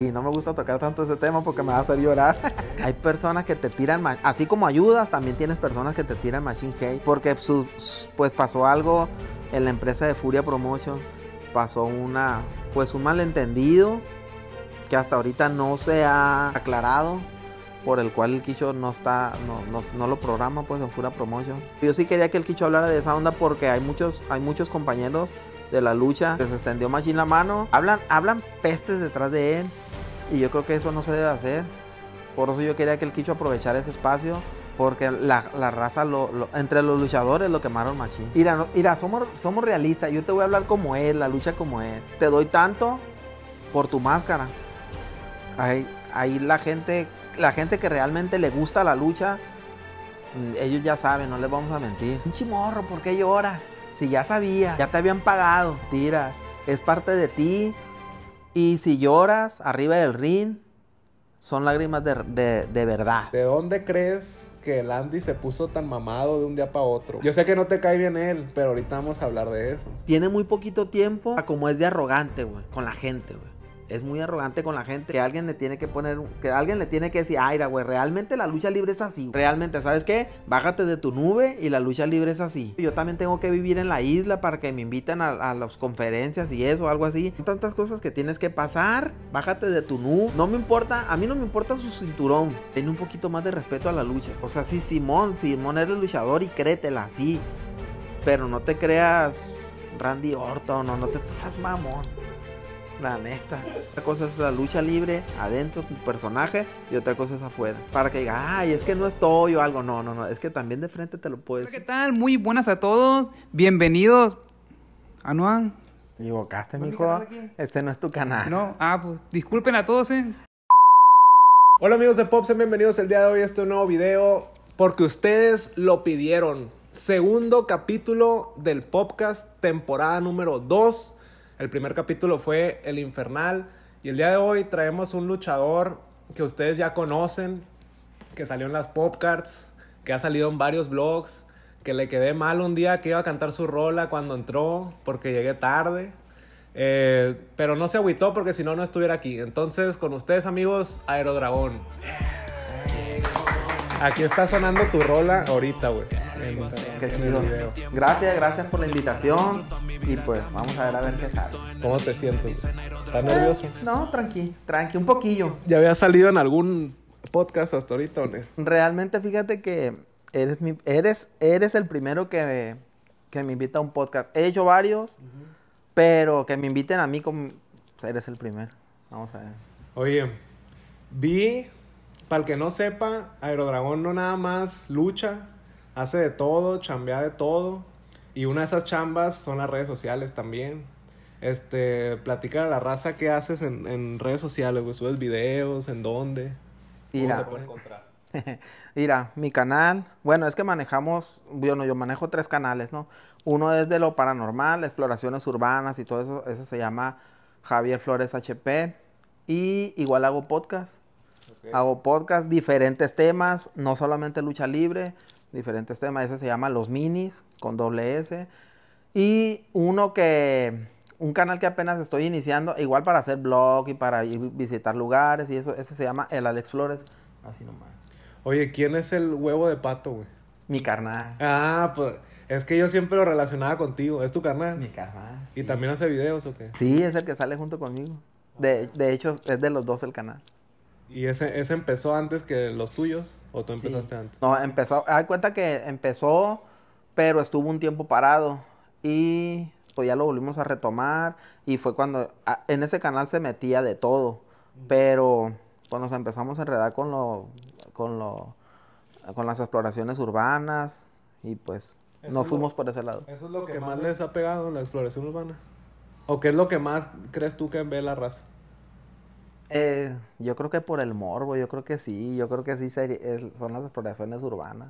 Y no me gusta tocar tanto ese tema porque me va a hacer llorar. Hay personas que te tiran, así como ayudas, también tienes personas que te tiran machine hate. Porque pues pasó algo en la empresa de Furia Promotion, pasó una, pues un malentendido que hasta ahorita no se ha aclarado por el cual el Kicho no está, no, lo programa pues en Furia Promotion. Yo sí quería que el Kicho hablara de esa onda porque hay muchos, hay muchos compañeros de la lucha, que se extendió Machín la mano. Hablan, hablan pestes detrás de él. Y yo creo que eso no se debe hacer. Por eso yo quería que el Kicho aprovechar ese espacio. Porque la, raza, lo, entre los luchadores lo quemaron machín. Mira, no, somos, somos realistas. Yo te voy a hablar como es, la lucha como es. Te doy tanto por tu máscara. Ahí, ahí la gente, la gente que realmente le gusta la lucha, mm, ellos ya saben, no les vamos a mentir. Pinche morro, ¿por qué lloras? Si ya sabía ya te habían pagado, tiras. Es parte de ti. Y si lloras arriba del ring, son lágrimas de, verdad. ¿De dónde crees que el Andy se puso tan mamado de un día para otro. Yo sé que no te cae bien él, pero ahorita vamos a hablar de eso. Tiene muy poquito tiempo como es de arrogante, güey, con la gente, güey es muy arrogante con la gente. Que alguien le tiene que poner, que alguien le tiene que decir, Aira, güey, realmente la lucha libre es así. Realmente, ¿sabes qué? Bájate de tu nube y la lucha libre es así. Yo también tengo que vivir en la isla para que me inviten a, las conferencias y eso, algo así. tantas cosas que tienes que pasar. Bájate de tu nube. No me importa, a mí no me importa su cinturón. Ten un poquito más de respeto a la lucha. O sea, sí, Simón, Simón el luchador y créetela, sí. Pero no te creas Randy Orton, no, no te estás, mamón la neta. Una cosa es la lucha libre adentro tu personaje y otra cosa es afuera. Para que diga, ay, es que no estoy o algo. No, no, no. Es que también de frente te lo puedes. ¿Qué tal? Muy buenas a todos. Bienvenidos. Anuan. ¿Te equivocaste, mijo. Este no es tu canal. No, ah, pues disculpen a todos, ¿eh? Hola amigos de Popsen, bienvenidos el día de hoy a este nuevo video porque ustedes lo pidieron. Segundo capítulo del podcast, temporada número 2 el primer capítulo fue El Infernal y el día de hoy traemos un luchador que ustedes ya conocen, que salió en las popcards, que ha salido en varios blogs, que le quedé mal un día que iba a cantar su rola cuando entró porque llegué tarde. Eh, pero no se agüitó porque si no, no estuviera aquí. Entonces, con ustedes, amigos, Aerodragón. Aquí está sonando tu rola ahorita, güey. Gracias, gracias por la invitación. Y pues vamos a ver a ver qué tal. ¿Cómo te sientes? ¿Estás nervioso? Eh, no, tranqui, tranqui, un poquillo. ¿Ya había salido en algún podcast hasta ahorita Realmente fíjate que eres, eres, eres el primero que me, invita a un podcast. He hecho varios, pero que me inviten a mí, eres el primero. Vamos a ver. Oye, vi, para el que no sepa, Aerodragón no nada más lucha, hace de todo, chambea de todo. Y una de esas chambas son las redes sociales también. Este, platicar a la raza qué haces en, en redes sociales, Subes videos, en dónde. Mira. ¿Cómo te encontrar? Mira, mi canal. Bueno, es que manejamos, bueno, yo manejo tres canales, ¿no? Uno es de lo paranormal, exploraciones urbanas y todo eso. Ese se llama Javier Flores HP. Y igual hago podcast. Hago podcast, diferentes temas, no solamente lucha libre, diferentes temas. Ese se llama Los Minis, con doble S. Y uno que, un canal que apenas estoy iniciando, igual para hacer blog y para visitar lugares y eso, ese se llama El Alex Flores. Así nomás. Oye, ¿quién es el huevo de pato, güey? Mi carnal. Ah, pues... Es que yo siempre lo relacionaba contigo. ¿Es tu carnal? Mi carnal. ¿Y también hace videos o qué? Sí, es el que sale junto conmigo. De, de hecho, es de los dos el canal. ¿Y ese, ese empezó antes que los tuyos o tú empezaste antes? No, empezó, Hay cuenta que empezó, pero estuvo un tiempo parado y pues ya lo volvimos a retomar y fue cuando en ese canal se metía de todo, pero pues nos empezamos a enredar con lo, con lo, con las exploraciones urbanas y pues nos fuimos por ese lado. Eso es lo que, que más les ha pegado la exploración urbana. ¿O qué es lo que más crees tú que ve la raza? Eh, yo creo que por el morbo, yo creo que sí, yo creo que sí son las exploraciones urbanas.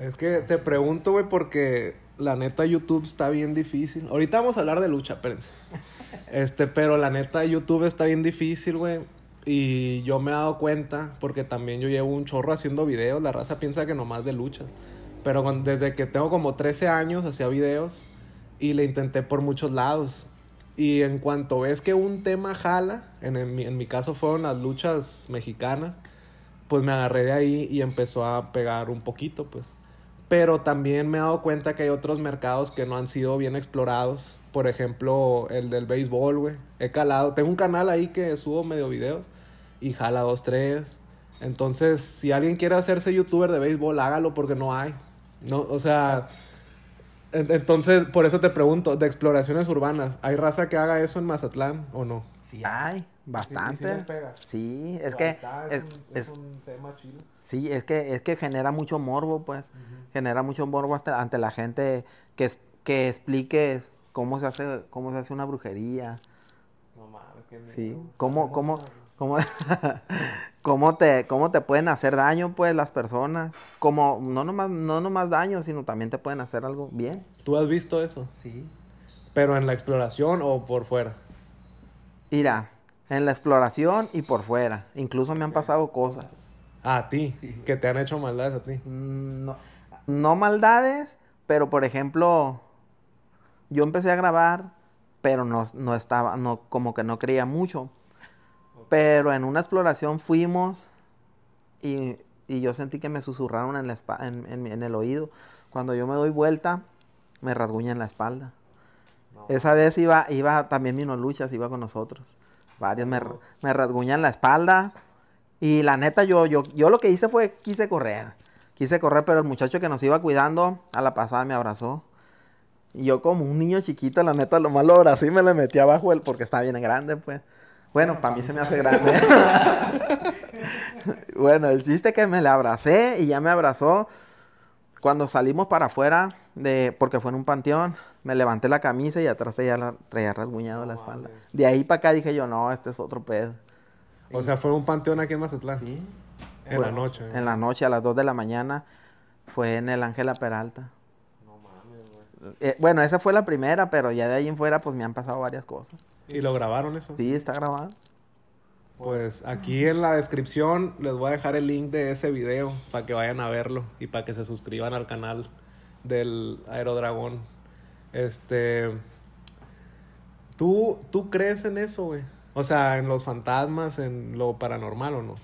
Es que te pregunto, güey, porque la neta YouTube está bien difícil. Ahorita vamos a hablar de lucha, espérense. Este, pero la neta YouTube está bien difícil, güey. Y yo me he dado cuenta, porque también yo llevo un chorro haciendo videos, la raza piensa que nomás de lucha. Pero desde que tengo como 13 años hacía videos y le intenté por muchos lados. Y en cuanto ves que un tema jala, en, mi caso fueron las luchas mexicanas, pues me agarré de ahí y empezó a pegar un poquito, pues. Pero también me he dado cuenta que hay otros mercados que no han sido bien explorados. Por ejemplo, el del béisbol, güey. He calado. Tengo un canal ahí que subo medio videos y jala dos, tres. Entonces, si alguien quiere hacerse youtuber de béisbol, hágalo porque no hay. No, o sea, entonces, por eso te pregunto, de exploraciones urbanas, ¿hay raza que haga eso en Mazatlán o no? Sí, hay, bastante. Sí, es que... Es, un tema chido. Sí, es que, es que genera mucho morbo, pues. Genera mucho morbo hasta, ante la gente que, que expliques cómo se hace, cómo se hace una brujería. No mames, qué Sí, cómo, cómo ¿Cómo, cómo, te, cómo te pueden hacer daño, pues, las personas? Como, no nomás, no nomás daño, sino también te pueden hacer algo bien. ¿Tú has visto eso? Sí. ¿Pero en la exploración o por fuera? Mira, en la exploración y por fuera. Incluso me han pasado cosas. ¿A ti? ¿Que te han hecho maldades a ti? Mm, no, no maldades, pero por ejemplo, yo empecé a grabar, pero no, no estaba, no, como que no creía mucho. Pero en una exploración fuimos y, yo sentí que me susurraron en, la en, el oído. Cuando yo me doy vuelta, me rasguñan la espalda. Esa vez iba, iba también Minoluchas, Luchas, iba con nosotros. varios me, me rasguñan la espalda. Y la neta, yo, yo, yo lo que hice fue, quise correr. Quise correr, pero el muchacho que nos iba cuidando, a la pasada me abrazó. Y yo como un niño chiquito, la neta, lo malo ahora sí me le metí abajo él porque estaba bien grande, pues. Bueno, para mí se me hace grande. bueno, el chiste que me la abracé y ya me abrazó. Cuando salimos para afuera, de, porque fue en un panteón, me levanté la camisa y atrás ella la, traía rasguñado la espalda. De ahí para acá dije yo, no, este es otro pedo. O sea, fue un panteón aquí en Mazatlán. Sí. En la noche. ¿eh? En la noche, a las 2 de la mañana, fue en el Ángela Peralta. No mames, güey. Eh, bueno, esa fue la primera, pero ya de ahí en fuera, pues me han pasado varias cosas. ¿Y lo grabaron eso? Sí, está grabado. Pues aquí en la descripción les voy a dejar el link de ese video para que vayan a verlo y para que se suscriban al canal del Aerodragón. Este. ¿Tú, tú crees en eso, güey? O sea, en los fantasmas, en lo paranormal o no.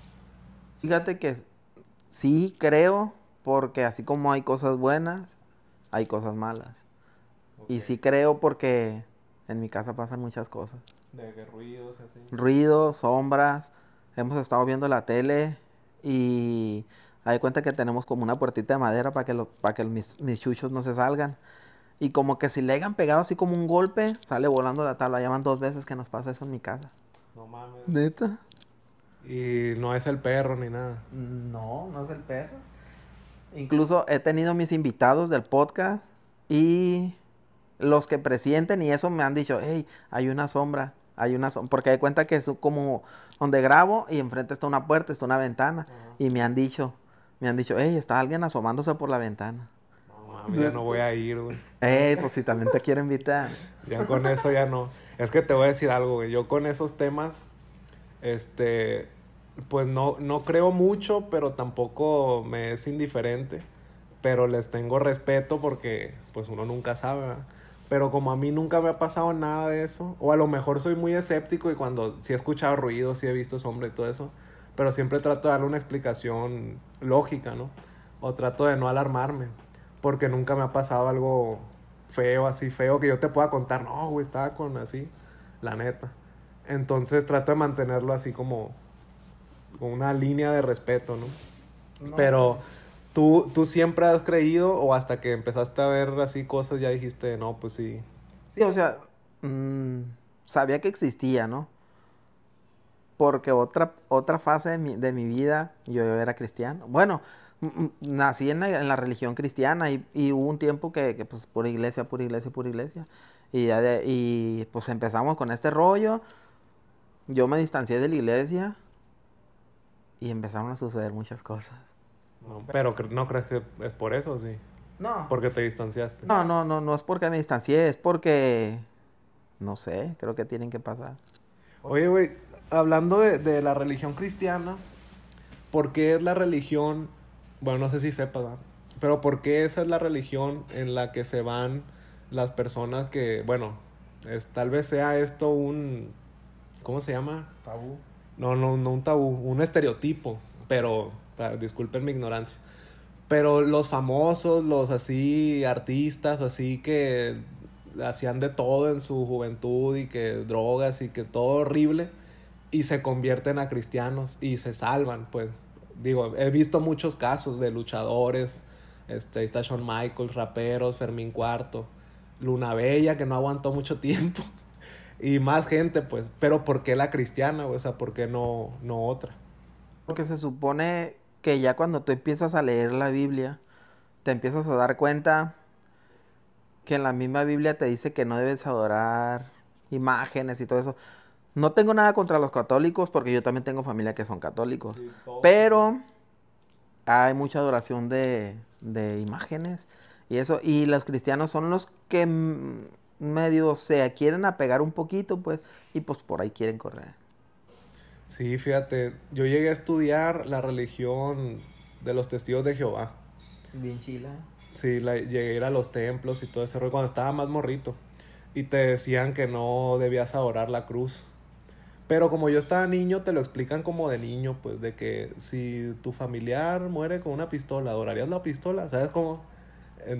Fíjate que sí creo, porque así como hay cosas buenas, hay cosas malas. Y sí creo porque en mi casa pasan muchas cosas. De ruidos, así. Ruidos, sombras. Hemos estado viendo la tele y hay cuenta que tenemos como una puertita de madera para que, los para que mis, mis, chuchos no se salgan. Y como que si le hayan pegado así como un golpe, sale volando la tabla. Llaman dos veces que nos pasa eso en mi casa. No mames. Neta. Y no es el perro ni nada. No, no es el perro. Incluso he tenido mis invitados del podcast y los que presienten y eso me han dicho, hey, hay una sombra, hay una sombra, porque hay cuenta que es como donde grabo y enfrente está una puerta, está una ventana y me han dicho, me han dicho, hey, está alguien asomándose por la ventana. No, ya no voy a ir, güey. Hey, pues si también te quiero invitar. Ya con eso ya no. Es que te voy a decir algo, güey. Yo con esos temas, este, pues no, no creo mucho, pero tampoco me es indiferente. Pero les tengo respeto porque, pues uno nunca sabe, ¿verdad? Pero como a mí nunca me ha pasado nada de eso, o a lo mejor soy muy escéptico y cuando sí he escuchado ruidos, sí he visto sombra y todo eso, pero siempre trato de darle una explicación lógica, ¿no? O trato de no alarmarme, porque nunca me ha pasado algo feo, así feo, que yo te pueda contar, no, güey, estaba con así, la neta. Entonces trato de mantenerlo así como, Con una línea de respeto, no. Pero ¿Tú, ¿Tú siempre has creído o hasta que empezaste a ver así cosas ya dijiste, no, pues sí? Sí, o sea, mm, sabía que existía, ¿no? Porque otra, otra fase de mi, de mi vida, yo, era cristiano. Bueno, nací en la, religión cristiana y, y hubo un tiempo que, que, pues por iglesia, por iglesia, por iglesia. Y, ya y pues empezamos con este rollo. Yo me distancié de la iglesia y empezaron a suceder muchas cosas pero no crees que es por eso, sí. No. Porque te distanciaste. No, no, no, no es porque me distancié, es porque. No sé, creo que tienen que pasar. Oye, güey, hablando de, la religión cristiana, ¿por qué es la religión. Bueno, no sé si sepas, ¿verdad? Pero ¿por qué esa es la religión en la que se van las personas que. Bueno, es, tal vez sea esto un. ¿Cómo se llama? Tabú. No, no, no un tabú, un estereotipo, pero disculpen mi ignorancia. Pero los famosos, los así artistas, así que hacían de todo en su juventud y que drogas y que todo horrible y se convierten a cristianos y se salvan, pues digo, he visto muchos casos de luchadores, este, ahí está Shawn Michaels, raperos, Fermín Cuarto, Luna Bella que no aguantó mucho tiempo y más gente, pues, pero ¿por qué la cristiana? O sea, ¿por qué no, no otra? Porque se supone que ya cuando tú empiezas a leer la Biblia, te empiezas a dar cuenta que en la misma Biblia te dice que no debes adorar imágenes y todo eso. No tengo nada contra los católicos, porque yo también tengo familia que son católicos. pero hay mucha adoración de, de, imágenes y eso. Y los cristianos son los que medio se quieren apegar un poquito, pues, y pues por ahí quieren correr. Sí, fíjate, yo llegué a estudiar la religión de los testigos de Jehová. Bien chila. Sí, llegué a ir a los templos y todo ese rollo cuando estaba más morrito. Y te decían que no debías adorar la cruz. Pero como yo estaba niño, te lo explican como de niño, pues de que si tu familiar muere con una pistola, adorarías la pistola, ¿sabes cómo?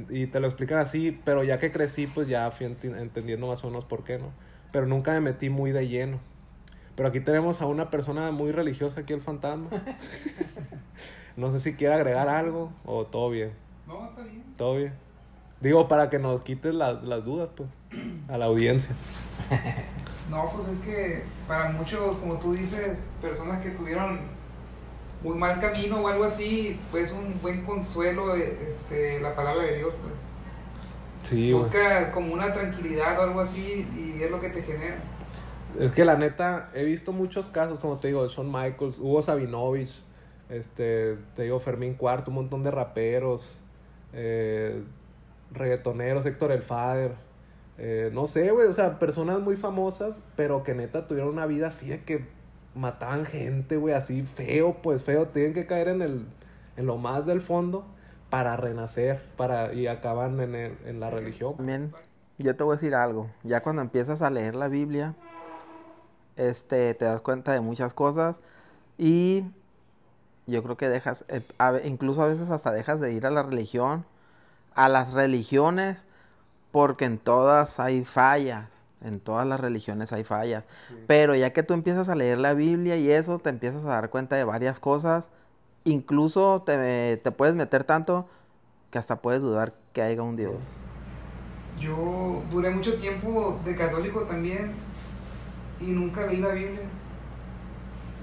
y te lo explican así, pero ya que crecí, pues ya fui entendiendo más o menos por qué, ¿no? Pero nunca me metí muy de lleno. Pero aquí tenemos a una persona muy religiosa, aquí el fantasma. no sé si quiere agregar algo o todo bien. No, está bien. Todo bien. Digo, para que nos quites las dudas, pues, a la audiencia. No, pues es que para muchos, como tú dices, personas que tuvieron un mal camino o algo así, pues un buen consuelo eh, este, la palabra de Dios, pues. Busca como una tranquilidad o algo así y es lo que te genera. Es que la neta, he visto muchos casos, como te digo, de Shawn Michaels, Hugo Sabinovich, este, te digo, Fermín Cuarto, un montón de raperos, eh, reggaetoneros, Héctor El Fader. Eh, no sé, güey, o sea, personas muy famosas, pero que neta tuvieron una vida así de que mataban gente, güey, así feo, pues feo. Tienen que caer en, el, en lo más del fondo para renacer para, y acaban en, en la religión. También, yo te voy a decir algo. Ya cuando empiezas a leer la Biblia, este, te das cuenta de muchas cosas y yo creo que dejas, eh, incluso a veces hasta dejas de ir a la religión, a las religiones, porque en todas hay fallas, en todas las religiones hay fallas. Pero ya que tú empiezas a leer la Biblia y eso, te empiezas a dar cuenta de varias cosas, incluso te, te puedes meter tanto que hasta puedes dudar que haya un Dios. Yo duré mucho tiempo de católico también y nunca vi la Biblia.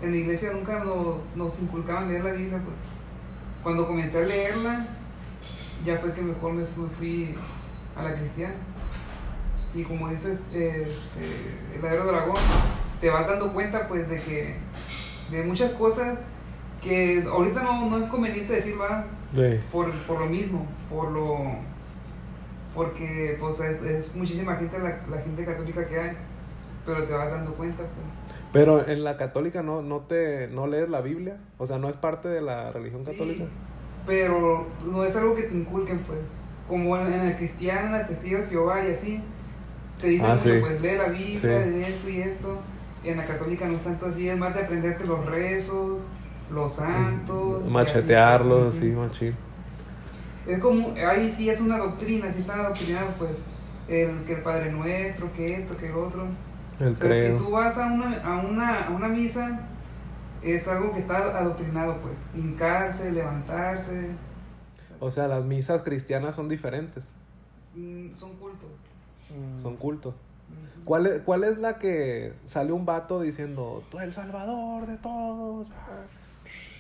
En la iglesia nunca nos, nos inculcaban leer la Biblia. Pues. Cuando comencé a leerla, ya fue que mejor me, fui a la cristiana. Y como dice este, este el aero Dragón, te vas dando cuenta pues de que de muchas cosas que ahorita no, es conveniente decir va por, lo mismo, por lo porque pues es, muchísima gente la gente católica que hay pero te vas dando cuenta, pues. Pero en la católica no, no te no lees la Biblia, o sea, no es parte de la religión sí, católica. Pero no es algo que te inculquen, pues. Como en, el cristiano, en testigo de Jehová y así, te dicen, ah, pues lee la Biblia, y esto y esto. Y en la católica no es tanto así, es más de aprenderte los rezos, los mm, santos. Machetearlos, así, machito Es como, ahí sí es una doctrina, sí la doctrina pues, el, que el Padre Nuestro, que esto, que el otro. Si tú vas a una, misa, es algo que está adoctrinado, pues. Hincarse, levantarse. O sea, las misas cristianas son diferentes. Mm, son cultos. Mm. Son cultos. ¿Cuál es, ¿Cuál es la que sale un vato diciendo, tú el salvador de todos? Ah,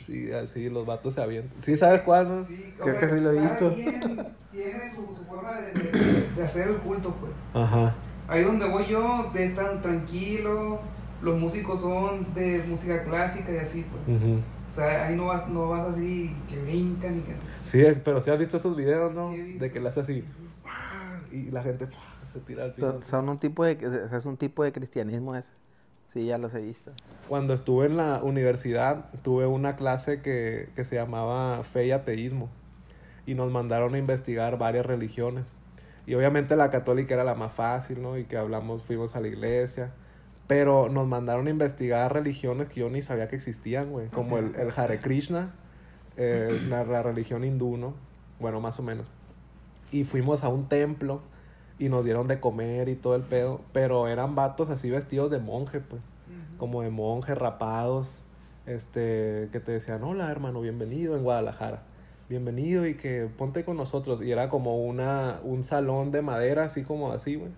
y así los vatos se avientan. ¿Sí sabes cuál, no? creo que sí lo he visto. Tiene su, forma de, hacer el culto, pues. Ajá ahí donde voy yo, de tan tranquilo, los músicos son de música clásica y así, pues. O sea, ahí no vas, no vas así, que brincan y que... Sí, pero si has visto esos videos, ¿no? de que le hace así, y la gente se tira al piso. Son, un tipo de, es un tipo de cristianismo ese. Sí, ya los he visto. Cuando estuve en la universidad, tuve una clase que, que se llamaba Fe y Ateísmo. Y nos mandaron a investigar varias religiones. Y obviamente la católica era la más fácil, ¿no? Y que hablamos, fuimos a la iglesia. Pero nos mandaron a investigar religiones que yo ni sabía que existían, güey. Como el, el Hare Krishna, eh, la, religión hindú, ¿no? Bueno, más o menos. Y fuimos a un templo y nos dieron de comer y todo el pedo. Pero eran vatos así vestidos de monje, pues. Como de monje, rapados. Este, que te decían, hola hermano, bienvenido en Guadalajara bienvenido y que ponte con nosotros. Y era como una, un salón de madera, así como así, güey.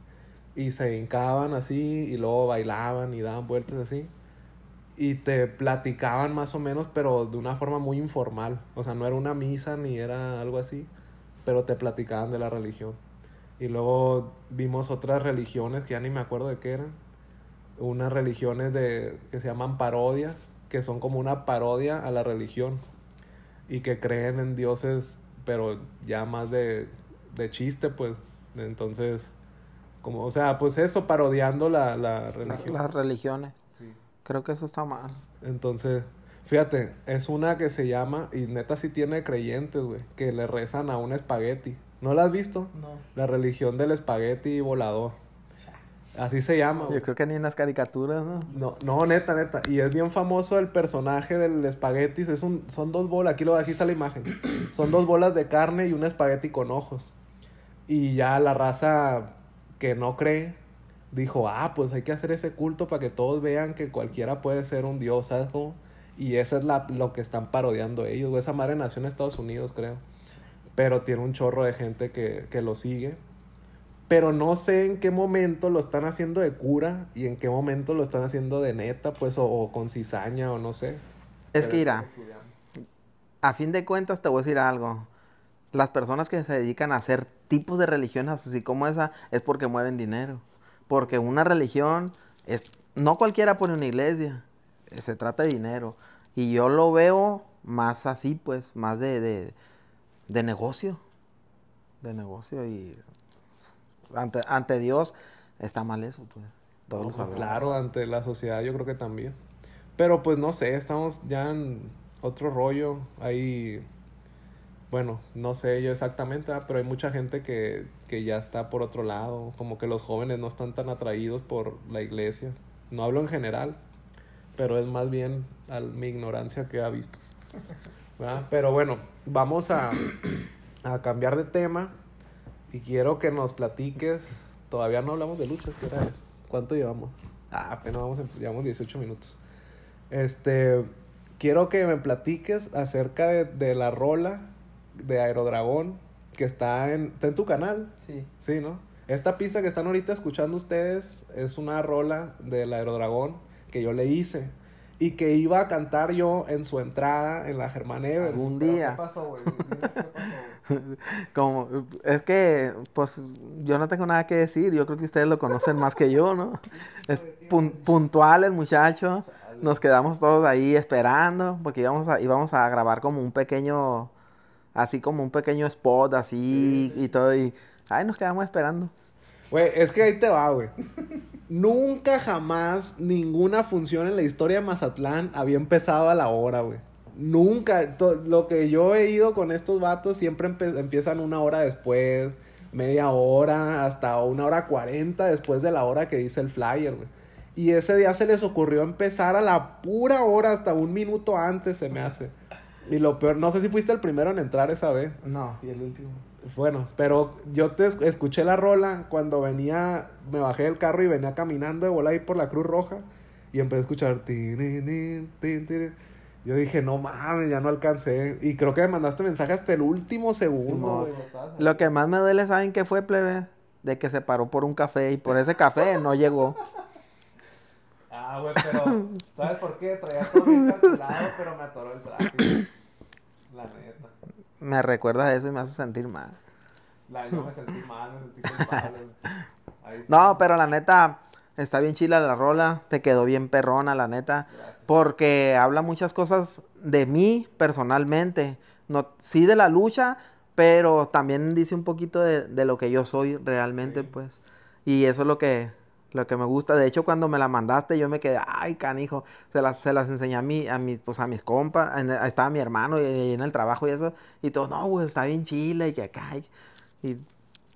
Y se hincaban así y luego bailaban y daban vueltas así. Y te platicaban más o menos, pero de una forma muy informal. O sea, no era una misa ni era algo así, pero te platicaban de la religión. Y luego vimos otras religiones que ya ni me acuerdo de qué eran. Unas religiones de, que se llaman parodias, que son como una parodia a la religión y que creen en dioses, pero ya más de, de chiste, pues. Entonces, como, o sea, pues eso, parodiando la, religión. Las, religiones. Sí. Creo que eso está mal. Entonces, fíjate, es una que se llama, y neta sí tiene creyentes, güey, que le rezan a un espagueti. ¿No la has visto? No. La religión del espagueti volador. Así se llama. Yo creo que ni en las caricaturas, ¿no? No, no, neta, neta. Y es bien famoso el personaje del espagueti. Es un, son dos bolas, aquí lo aquí está la imagen. Son dos bolas de carne y un espagueti con ojos. Y ya la raza que no cree dijo, ah, pues hay que hacer ese culto para que todos vean que cualquiera puede ser un dios, Y eso es la, lo que están parodiando ellos. Esa madre nació en Estados Unidos, creo. Pero tiene un chorro de gente que, que lo sigue pero no sé en qué momento lo están haciendo de cura y en qué momento lo están haciendo de neta, pues, o, con cizaña, o no sé. Es que irá. A fin de cuentas, te voy a decir algo. Las personas que se dedican a hacer tipos de religiones así como esa es porque mueven dinero. Porque una religión, es, no cualquiera pone una iglesia, eh, se trata de dinero. Y yo lo veo más así, pues, más de, de negocio. De negocio y ante, Dios está mal eso, pues. pues, Claro, ante la sociedad yo creo que también. Pero pues no sé, estamos ya en otro rollo. Ahí bueno, no sé yo exactamente, pero hay mucha gente que, ya está por otro lado. Como que los jóvenes no están tan atraídos por la iglesia. No hablo en general, pero es más bien a mi ignorancia que ha visto. Pero bueno, vamos a, a cambiar de tema y quiero que nos platiques. Todavía no hablamos de luchas, ¿qué era? ¿Cuánto llevamos? Ah, apenas vamos, llevamos 18 minutos. Este, quiero que me platiques acerca de, la rola de Aerodragón que está en, está en tu canal. Sí. Sí, ¿no? Esta pista que están ahorita escuchando ustedes es una rola del Aerodragón que yo le hice y que iba a cantar yo en su entrada en la Germán Evers. Un día. ¿Qué pasó, Como, es que, pues, yo no tengo nada que decir. Yo creo que ustedes lo conocen más que yo, ¿no? Es puntual el muchacho. Nos quedamos todos ahí esperando porque íbamos a, íbamos a grabar como un pequeño, así como un pequeño spot, así y todo. Y, ay, nos quedamos esperando. Güey, es que ahí te va, güey. Nunca jamás ninguna función en la historia de Mazatlán había empezado a la hora, güey. Nunca. Lo que yo he ido con estos vatos siempre empiezan una hora después, media hora, hasta una hora cuarenta después de la hora que dice el flyer, güey. Y ese día se les ocurrió empezar a la pura hora, hasta un minuto antes se me hace. Y lo peor, no sé si fuiste el primero en entrar esa vez. No, y el último. Bueno, pero yo te escuché la rola cuando venía, me bajé del carro y venía caminando de bola ahí por la Cruz Roja y empecé a escuchar. yo dije, no mames, ya no alcancé. Y creo que me mandaste mensaje hasta el último segundo. lo que más me duele, ¿saben qué fue, plebe? De que se paró por un café y por ese café no llegó. Ah, güey, pero ¿sabes por qué? Traía todo bien calculado, pero me atoró el tráfico. La neta me a eso y me hace sentir mal. La, yo me sentí mal, me sentí culpable. no, pero la neta, está bien chila la rola, te quedó bien perrona, la neta. Porque habla muchas cosas de mí personalmente. No, sí de la lucha, pero también dice un poquito de, lo que yo soy realmente, pues. Y eso es lo que lo que me gusta, de hecho cuando me la mandaste yo me quedé, ay canijo, se las, se las enseñé a, mí a, mis, pues, a mis compas, estaba mi hermano y, en el trabajo y eso, y todo, no, güey, está bien chile y que acá, y,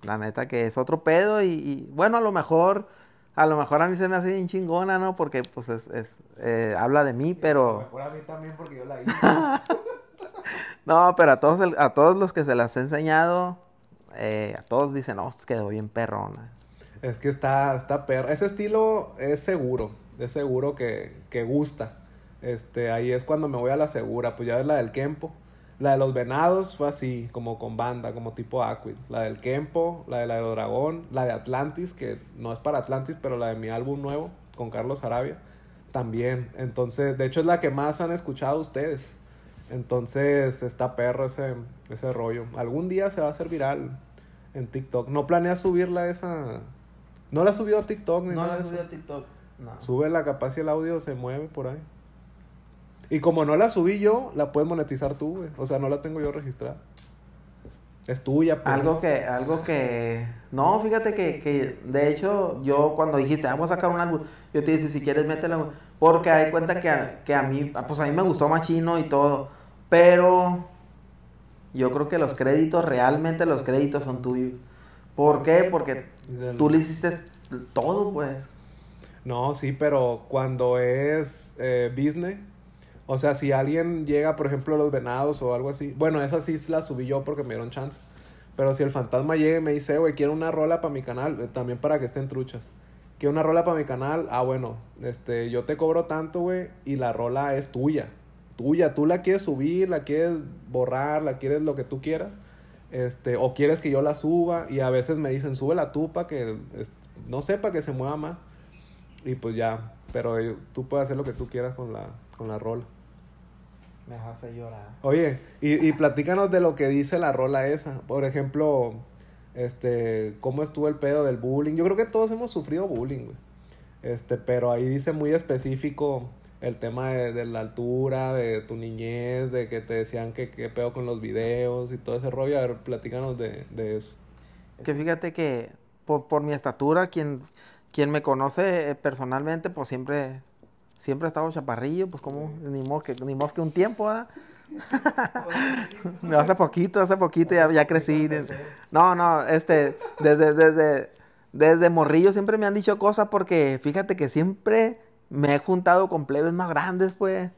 la neta que es otro pedo y, bueno, a lo mejor, a lo mejor a mí se me hace bien chingona, ¿no? Porque pues es, eh, habla de mí, pero... A a mí también porque yo la hice. no, pero a todos, a todos los que se las he enseñado, eh, a todos dicen, oh, quedó bien perrona. Es que está, perro. Ese estilo es seguro, es seguro que, gusta. Este, ahí es cuando me voy a la segura, pues ya es la del Kempo. La de los venados fue así, como con banda, como tipo Aquid. La del Kempo, la de la de Dragón, la de Atlantis, que no es para Atlantis, pero la de mi álbum nuevo, con Carlos Arabia, también. Entonces, de hecho es la que más han escuchado ustedes. Entonces, está perro ese, ese rollo. Algún día se va a hacer viral en TikTok. No planea subirla esa no la subió a TikTok ni nada. No la he a TikTok. Sube la capaz y el audio se mueve por ahí. Y como no la subí yo, la puedes monetizar tú, güey. O sea, no la tengo yo registrada. Es tuya, pues, Algo que, algo que. No, fíjate que, que de hecho, yo cuando dijiste, vamos a sacar un álbum, yo te dije, si quieres, mételo. Porque hay cuenta que a, mí, ah, pues a mí me gustó más chino y todo. Pero yo creo que los créditos, realmente los créditos son tuyos. ¿Por qué? Porque tú le hiciste todo, pues. No, sí, pero cuando es eh, business, o sea, si alguien llega, por ejemplo, los venados o algo así, bueno, esa sí la subí yo porque me dieron chance. Pero si el fantasma llega y me dice, güey, quiero una rola para mi canal, eh, también para que estén truchas. Quiero una rola para mi canal, ah, bueno, este, yo te cobro tanto, güey, y la rola es tuya. Tuya, tú la quieres subir, la quieres borrar, la quieres lo que tú quieras este, o quieres que yo la suba y a veces me dicen, sube la para que no sepa que se mueva más. Y pues ya, pero eh, tú puedes hacer lo que tú quieras con la, con la rola. Me hace llorar. Oye, y, y platícanos de lo que dice la rola esa. Por ejemplo, este, cómo estuvo el pedo del bullying. Yo creo que todos hemos sufrido bullying, güey. Este, pero ahí dice muy específico el tema de, de, la altura, de tu niñez, de que te decían que qué pedo con los videos y todo ese rollo. A ver, platícanos de, de eso. Que fíjate que por, por, mi estatura, quien, quien me conoce eh, personalmente, pues siempre, siempre he estado chaparrillo, pues como, ni más que, ni que un tiempo, ¿verdad? hace poquito, hace poquito ya, ya crecí. No, no, este, desde, desde, desde morrillo siempre me han dicho cosas porque fíjate que siempre me he juntado con plebes más grandes, pues.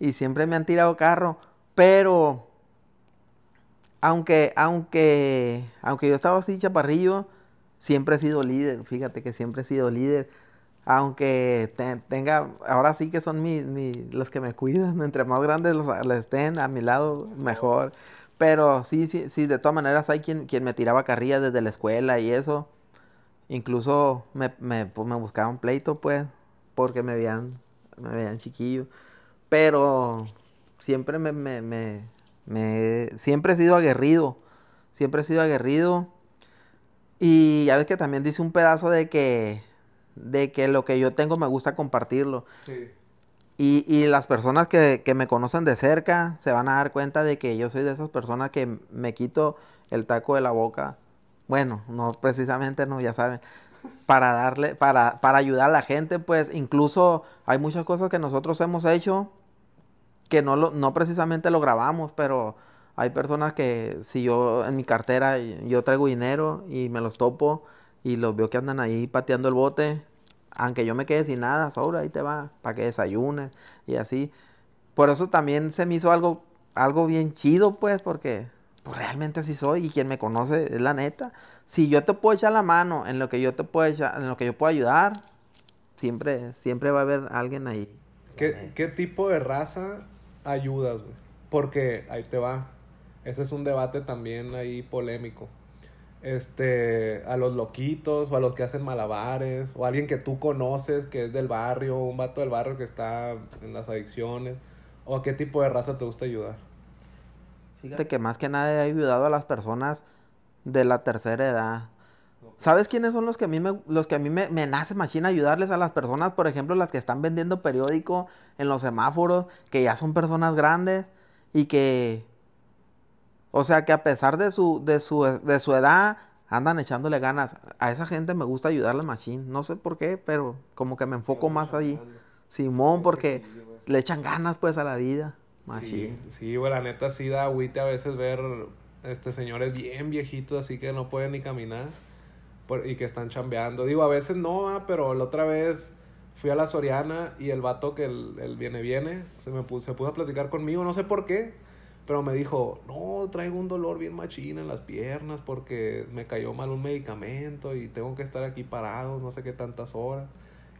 Y siempre me han tirado carro. Pero, aunque, aunque, aunque yo estaba así chaparrillo, siempre he sido líder. Fíjate que siempre he sido líder. Aunque tenga, ahora sí que son los que me cuidan. Entre más grandes los, estén a mi lado, mejor. Pero sí, sí, sí, de todas maneras hay quien, quien me tiraba carrilla desde la escuela y eso. Incluso me, me pues, buscaban pleito, pues porque me veían, me veían chiquillo. Pero siempre me, me, me, siempre he sido aguerrido. Siempre he sido aguerrido. Y ya ves que también dice un pedazo de que, de que lo que yo tengo me gusta compartirlo. Y, las personas que, que, me conocen de cerca se van a dar cuenta de que yo soy de esas personas que me quito el taco de la boca. Bueno, no precisamente, no, ya saben para darle, para, para ayudar a la gente, pues incluso hay muchas cosas que nosotros hemos hecho que no, no precisamente lo grabamos, pero hay personas que si yo en mi cartera yo traigo dinero y me los topo y los veo que andan ahí pateando el bote, aunque yo me quede sin nada, sobra, ahí te va, para que desayunes y así. Por eso también se me hizo algo, algo bien chido, pues, porque pues realmente así soy y quien me conoce es la neta. Si yo te puedo echar la mano en lo que yo te puedo echar, en lo que yo puedo ayudar, siempre, siempre va a haber alguien ahí. Eh. ¿Qué, tipo de raza ayudas, güey? Porque ahí te va. Ese es un debate también ahí polémico. Este, a los loquitos o a los que hacen malabares o a alguien que tú conoces que es del barrio, un vato del barrio que está en las adicciones o a qué tipo de raza te gusta ayudar que más que nada he ayudado a las personas de la tercera edad. ¿Sabes quiénes son los que a mí me, los que a mí me, nace machine ayudarles a las personas, por ejemplo, las que están vendiendo periódico en los semáforos, que ya son personas grandes y que, o sea, que a pesar de su, de su, edad, andan echándole ganas. A esa gente me gusta ayudarle machine. no sé por qué, pero como que me enfoco más allí. Simón, porque le echan ganas pues a la vida. Sí, sí, güey, la neta sí da agüite a veces ver este señores bien viejitos, así que no pueden ni caminar por, y que están chambeando. Digo, a veces no, ah, pero la otra vez fui a la Soriana y el vato que el, viene viene se me puso, se puso a platicar conmigo, no sé por qué, pero me dijo, no, traigo un dolor bien machín en las piernas porque me cayó mal un medicamento y tengo que estar aquí parado no sé qué tantas horas.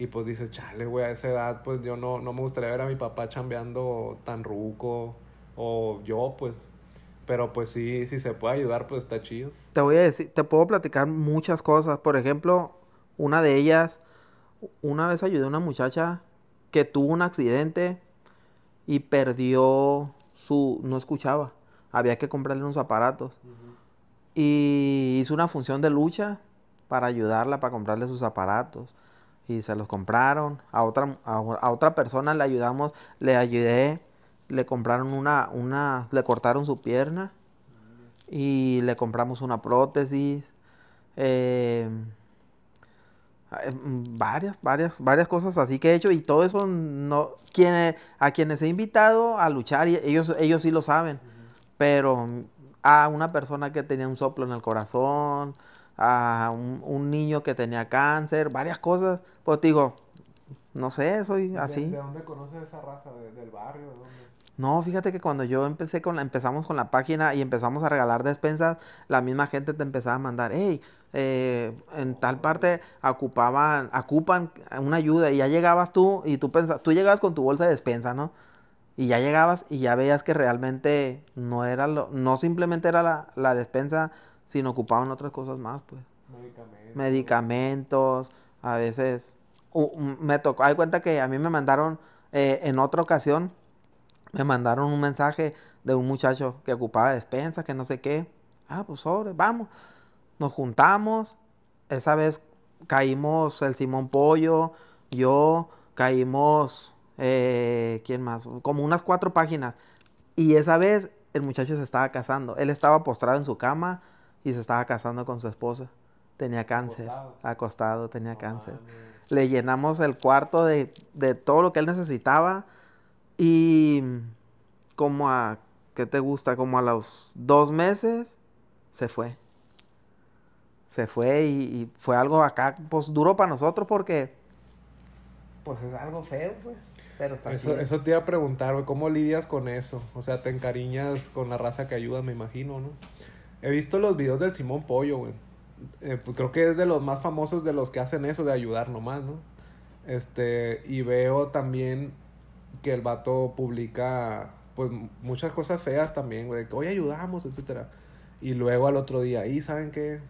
Y pues dices, chale, güey, a esa edad, pues yo no, no me gustaría ver a mi papá chambeando tan ruco. O yo, pues. Pero pues sí, si se puede ayudar, pues está chido. Te voy a decir, te puedo platicar muchas cosas. Por ejemplo, una de ellas, una vez ayudé a una muchacha que tuvo un accidente y perdió su. no escuchaba. Había que comprarle unos aparatos. Y hizo una función de lucha para ayudarla, para comprarle sus aparatos y se los compraron. A otra, a, otra persona le ayudamos, le ayudé, le compraron una, una, le cortaron su pierna y le compramos una prótesis. Eh, eh, varias, varias, varias cosas así que he hecho y todo eso no, a quienes he invitado a luchar, y ellos, ellos sí lo saben, pero a una persona que tenía un soplo en el corazón, a un, niño que tenía cáncer, varias cosas. Pues digo, no sé, soy así. ¿De, dónde conoces esa raza? ¿De, ¿Del barrio? No, fíjate que cuando yo empecé con la, empezamos con la página y empezamos a regalar despensas, la misma gente te empezaba a mandar, hey, eh, en tal parte ocupaban, ocupan una ayuda y ya llegabas tú y tú pensabas, tú llegabas con tu bolsa de despensa, ¿no? Y ya llegabas y ya veías que realmente no era lo, no simplemente era la, la despensa sino ocupaban otras cosas más, pues. Medicamentos. Medicamentos a veces. me tocó, hay cuenta que a mí me mandaron, eh, en otra ocasión, me mandaron un mensaje de un muchacho que ocupaba despensa, que no sé qué. Ah, pues sobre, vamos. Nos juntamos. Esa vez caímos el Simón Pollo, yo, caímos, eh, ¿quién más? Como unas cuatro páginas. Y esa vez el muchacho se estaba casando. Él estaba postrado en su cama y se estaba casando con su esposa. Tenía cáncer, acostado, tenía cáncer. Le llenamos el cuarto de, de todo lo que él necesitaba y como a, ¿qué te gusta? Como a los dos meses se fue. Se fue y, fue algo acá, pues duro para nosotros porque pues es algo feo, pues. Pero está eso, eso te iba a preguntar, ¿cómo lidias con eso? O sea, te encariñas con la raza que ayuda, me imagino, ¿no? He visto los videos del Simón Pollo, güey. Eh, pues, creo que es de los más famosos de los que hacen eso, de ayudar nomás, ¿no? Este, y veo también que el vato publica, pues, muchas cosas feas también, güey, de que hoy ayudamos, etcétera. Y luego al otro día, ¿y saben qué?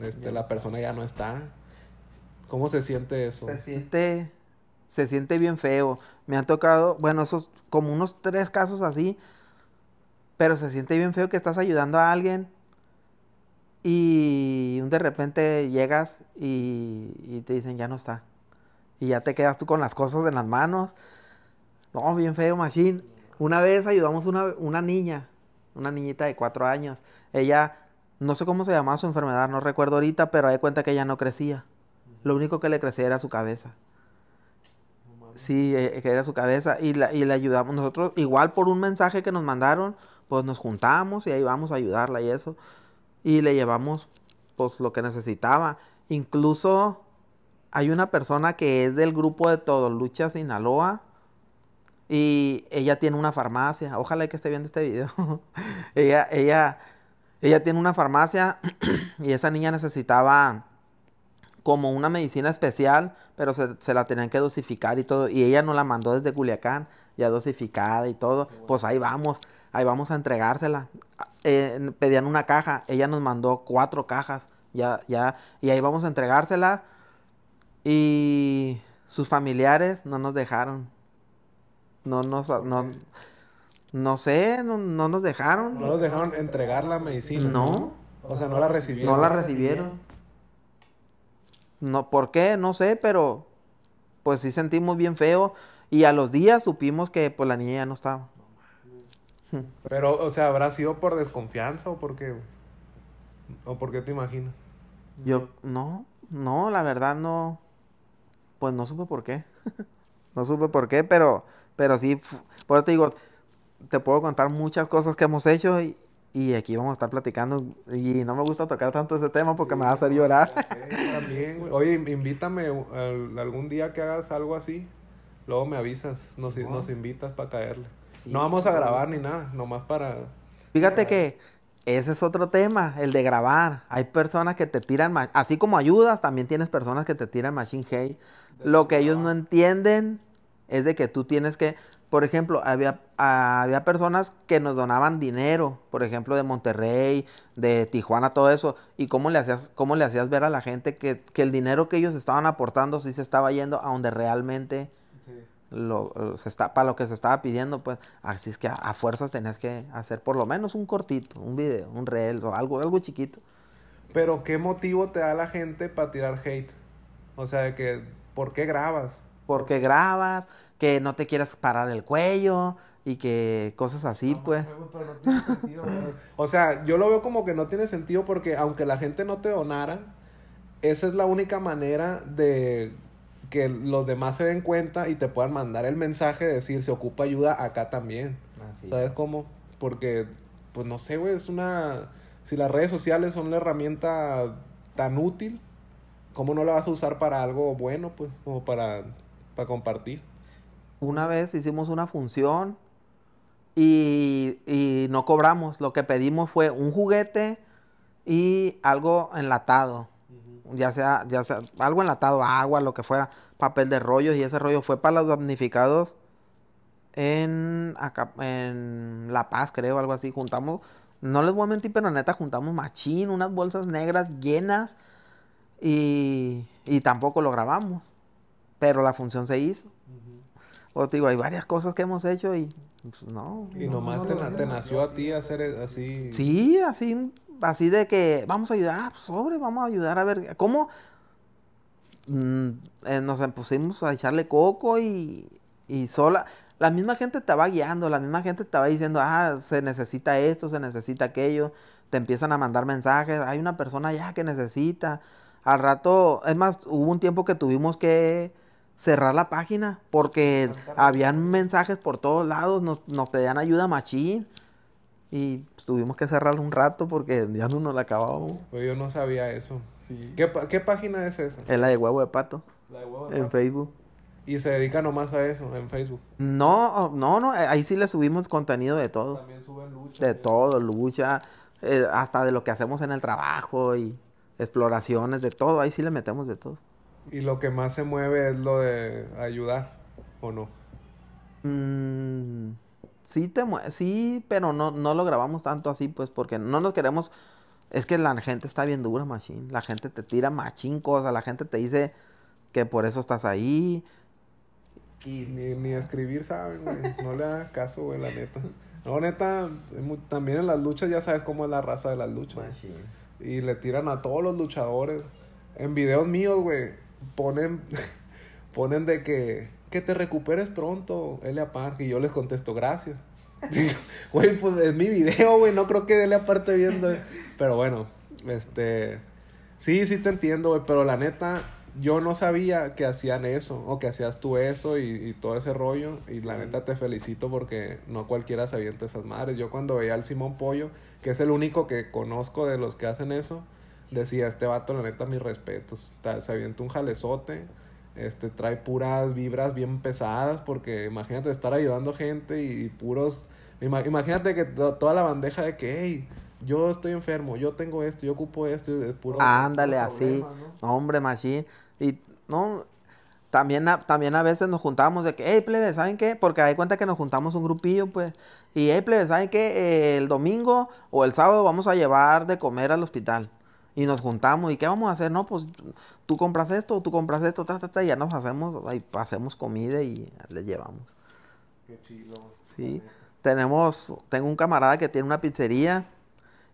Este, la persona ya no está. ¿Cómo se siente eso? Se siente, se siente bien feo. Me han tocado, bueno, esos, como unos tres casos así, pero se siente bien feo que estás ayudando a alguien y de repente llegas y, te dicen, ya no está. Y ya te quedas tú con las cosas en las manos. No, bien feo, machín. Una vez ayudamos una, una niña, una niñita de cuatro años. Ella, no sé cómo se llamaba su enfermedad, no recuerdo ahorita, pero hay cuenta que ella no crecía. Lo único que le crecía era su cabeza. Sí, eh, que era su cabeza. Y, la, y le ayudamos. Nosotros, igual por un mensaje que nos mandaron, pues nos juntamos y ahí vamos a ayudarla y eso y le llevamos pues lo que necesitaba. Incluso hay una persona que es del grupo de Todo Lucha Sinaloa y ella tiene una farmacia. Ojalá que esté viendo este video. ella, ella, ella tiene una farmacia y esa niña necesitaba como una medicina especial, pero se, se, la tenían que dosificar y todo. Y ella no la mandó desde Culiacán, ya dosificada y todo. Pues ahí vamos ahí vamos a entregársela. Ah, pedían una caja, ella nos mandó cuatro cajas, ya, ya, y ahí vamos a entregársela. Y sus familiares no nos dejaron. No nos, ah, no, no sé, no, nos dejaron. No nos dejaron entregar la medicina. No. O sea, no la recibieron. No la recibieron. No, ¿por qué? No sé, pero pues sí sentimos bien feo. Y a los días supimos que pues la niña ya no estaba. Pero, o sea, ¿habrá sido por desconfianza o por qué ¿O por qué te imaginas? Yo, no, no, la verdad no. Pues no supe por qué. no supe por qué, pero, pero sí, por eso te digo, te puedo contar muchas cosas que hemos hecho y, aquí vamos a estar platicando. Y no me gusta tocar tanto ese tema porque me va a hacer llorar. también, güey. Oye, invítame algún día que hagas algo así. Luego me avisas, nos, nos invitas para caerle no vamos a grabar ni nada, nomás para... Fíjate que ese es otro tema, el de grabar. Hay personas que te tiran, así como ayudas, también tienes personas que te tiran machine hate. Lo que ellos no entienden es de que tú tienes que, por ejemplo, había, había personas que nos donaban dinero, por ejemplo, de Monterrey, de Tijuana, todo eso. ¿Y cómo le hacías, cómo le hacías ver a la gente que, que el dinero que ellos estaban aportando sí se estaba yendo a donde realmente lo, se está, para lo que se estaba pidiendo, pues así es que a, fuerzas tenías que hacer por lo menos un cortito, un video, un reel o algo, algo chiquito. Pero ¿qué motivo te da la gente para tirar hate? O sea, que ¿por qué grabas? ¿Por qué grabas, que no te quieras parar el cuello y que cosas así, pues. o sea, yo lo veo como que no tiene sentido porque aunque la gente no te donara, esa es la única manera de que los demás se den cuenta y te puedan mandar el mensaje de decir, se ocupa ayuda acá también. ¿Sabes cómo? Porque, pues no sé, güey, es una... Si las redes sociales son una herramienta tan útil, ¿cómo no la vas a usar para algo bueno, pues, como para, para compartir? Una vez hicimos una función y no cobramos. Lo que pedimos fue un juguete y algo enlatado ya sea, ya sea algo enlatado, agua, lo que fuera, papel de rollos y ese rollo fue para los damnificados en, en La Paz, creo, algo así. Juntamos, no les voy a mentir, pero neta, juntamos machín, unas bolsas negras llenas y, y tampoco lo grabamos. Pero la función se hizo. O te digo, hay varias cosas que hemos hecho y pues, no. Y nomás te, te, nació a ti hacer así. Sí, así así de que vamos a ayudar, ah, pues, sobre, vamos a ayudar a ver cómo mm, eh, nos pusimos a echarle coco y, sola. La misma gente te va guiando, la misma gente te va diciendo, ah, se necesita esto, se necesita aquello, te empiezan a mandar mensajes, hay una persona ya que necesita. Al rato, es más, hubo un tiempo que tuvimos que cerrar la página porque habían mensajes por todos lados, nos, nos pedían ayuda machín y pues, tuvimos que cerrarlo un rato porque ya no nos la acabábamos. Pero pues yo no sabía eso. ¿Qué, ¿Qué, página es esa? Es la de huevo de pato. La de huevo de Pato. En Facebook. ¿Y se dedica nomás a eso en Facebook? No, no, no, ahí sí le subimos contenido de todo. También sube lucha. De todo, lucha, eh, hasta de lo que hacemos en el trabajo y exploraciones, de todo, ahí sí le metemos de todo. ¿Y lo que más se mueve es lo de ayudar o no? Mmm sí, te sí pero no, no lo grabamos tanto así, pues, porque no nos queremos... Es que la gente está bien dura, machín. La gente te tira machín cosas, la gente te dice que por eso estás ahí. Y... Ni, escribir saben, güey. No le hagas caso, güey, la neta. No, neta, también en las luchas ya sabes cómo es la raza de las luchas. Y le tiran a todos los luchadores. En videos míos, güey, ponen, ponen de que que te recuperes pronto, Elia Park. Y yo les contesto, gracias. güey, pues es mi video, güey, no creo que Elia Park viendo. Pero bueno, este... Sí, sí te entiendo, güey, pero la neta, yo no sabía que hacían eso, o que hacías tú eso y, todo ese rollo. Y la neta te felicito porque no cualquiera se avienta esas madres. Yo cuando veía al Simón Pollo, que es el único que conozco de los que hacen eso, decía, este vato, la neta, mis respetos. Se avienta un jalezote este, trae puras vibras bien pesadas porque imagínate estar ayudando gente y, puros... Imagínate que toda la bandeja de que, hey, yo estoy enfermo, yo tengo esto, yo ocupo esto, es puro... Ándale, así. hombre, machín. Y no, también a, también a veces nos juntamos de que, hey, plebe, ¿saben qué? Porque hay cuenta que nos juntamos un grupillo, pues. Y, hey, plebe, ¿saben qué? Eh, el domingo o el sábado vamos a llevar de comer al hospital y nos juntamos y qué vamos a hacer, no, pues tú compras esto, tú compras esto, ya nos hacemos, ahí, hacemos comida y le llevamos. Qué chilo. Sí, tenemos, tengo un camarada que tiene una pizzería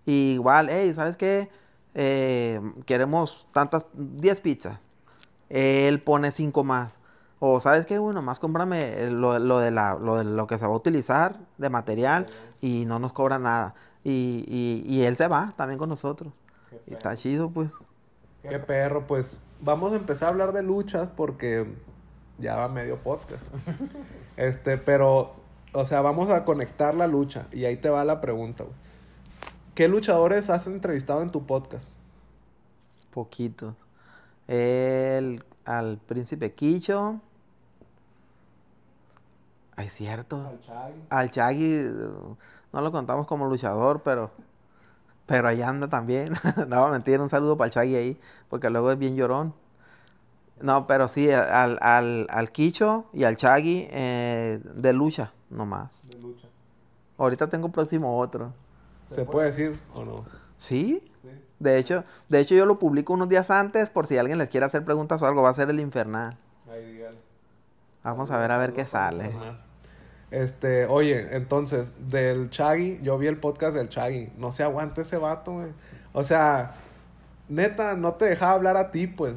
igual, hey, ¿sabes qué? Eh, queremos tantas, 10 pizzas. Él pone 5 más. O sabes qué, bueno, más cómprame lo, lo, de la, lo, de lo que se va a utilizar de material y no nos cobra nada. y, y él se va también con nosotros. Y está chido, pues. Qué perro, pues. Vamos a empezar a hablar de luchas porque ya va medio podcast. este, pero, o sea, vamos a conectar la lucha. Y ahí te va la pregunta, ¿Qué luchadores has entrevistado en tu podcast? Poquito. al príncipe Quicho. Ay, cierto. Al Chagui. Al Chagui. No lo contamos como luchador, pero pero allá anda también. no, mentira, un saludo para el Chagui ahí, porque luego es bien llorón. No, pero sí, al, al, Quicho y al Chagui eh, de lucha, nomás. De lucha. Ahorita tengo próximo otro. ¿Se, puede decir o no? ¿Sí? De hecho, de hecho yo lo publico unos días antes por si alguien les quiere hacer preguntas o algo, va a ser el infernal. Ahí, Vamos a ver a ver qué sale. Este, oye, entonces, del Chagui, yo vi el podcast del Chagui, No se aguanta ese vato, güey. O sea, neta, no te dejaba hablar a ti, pues.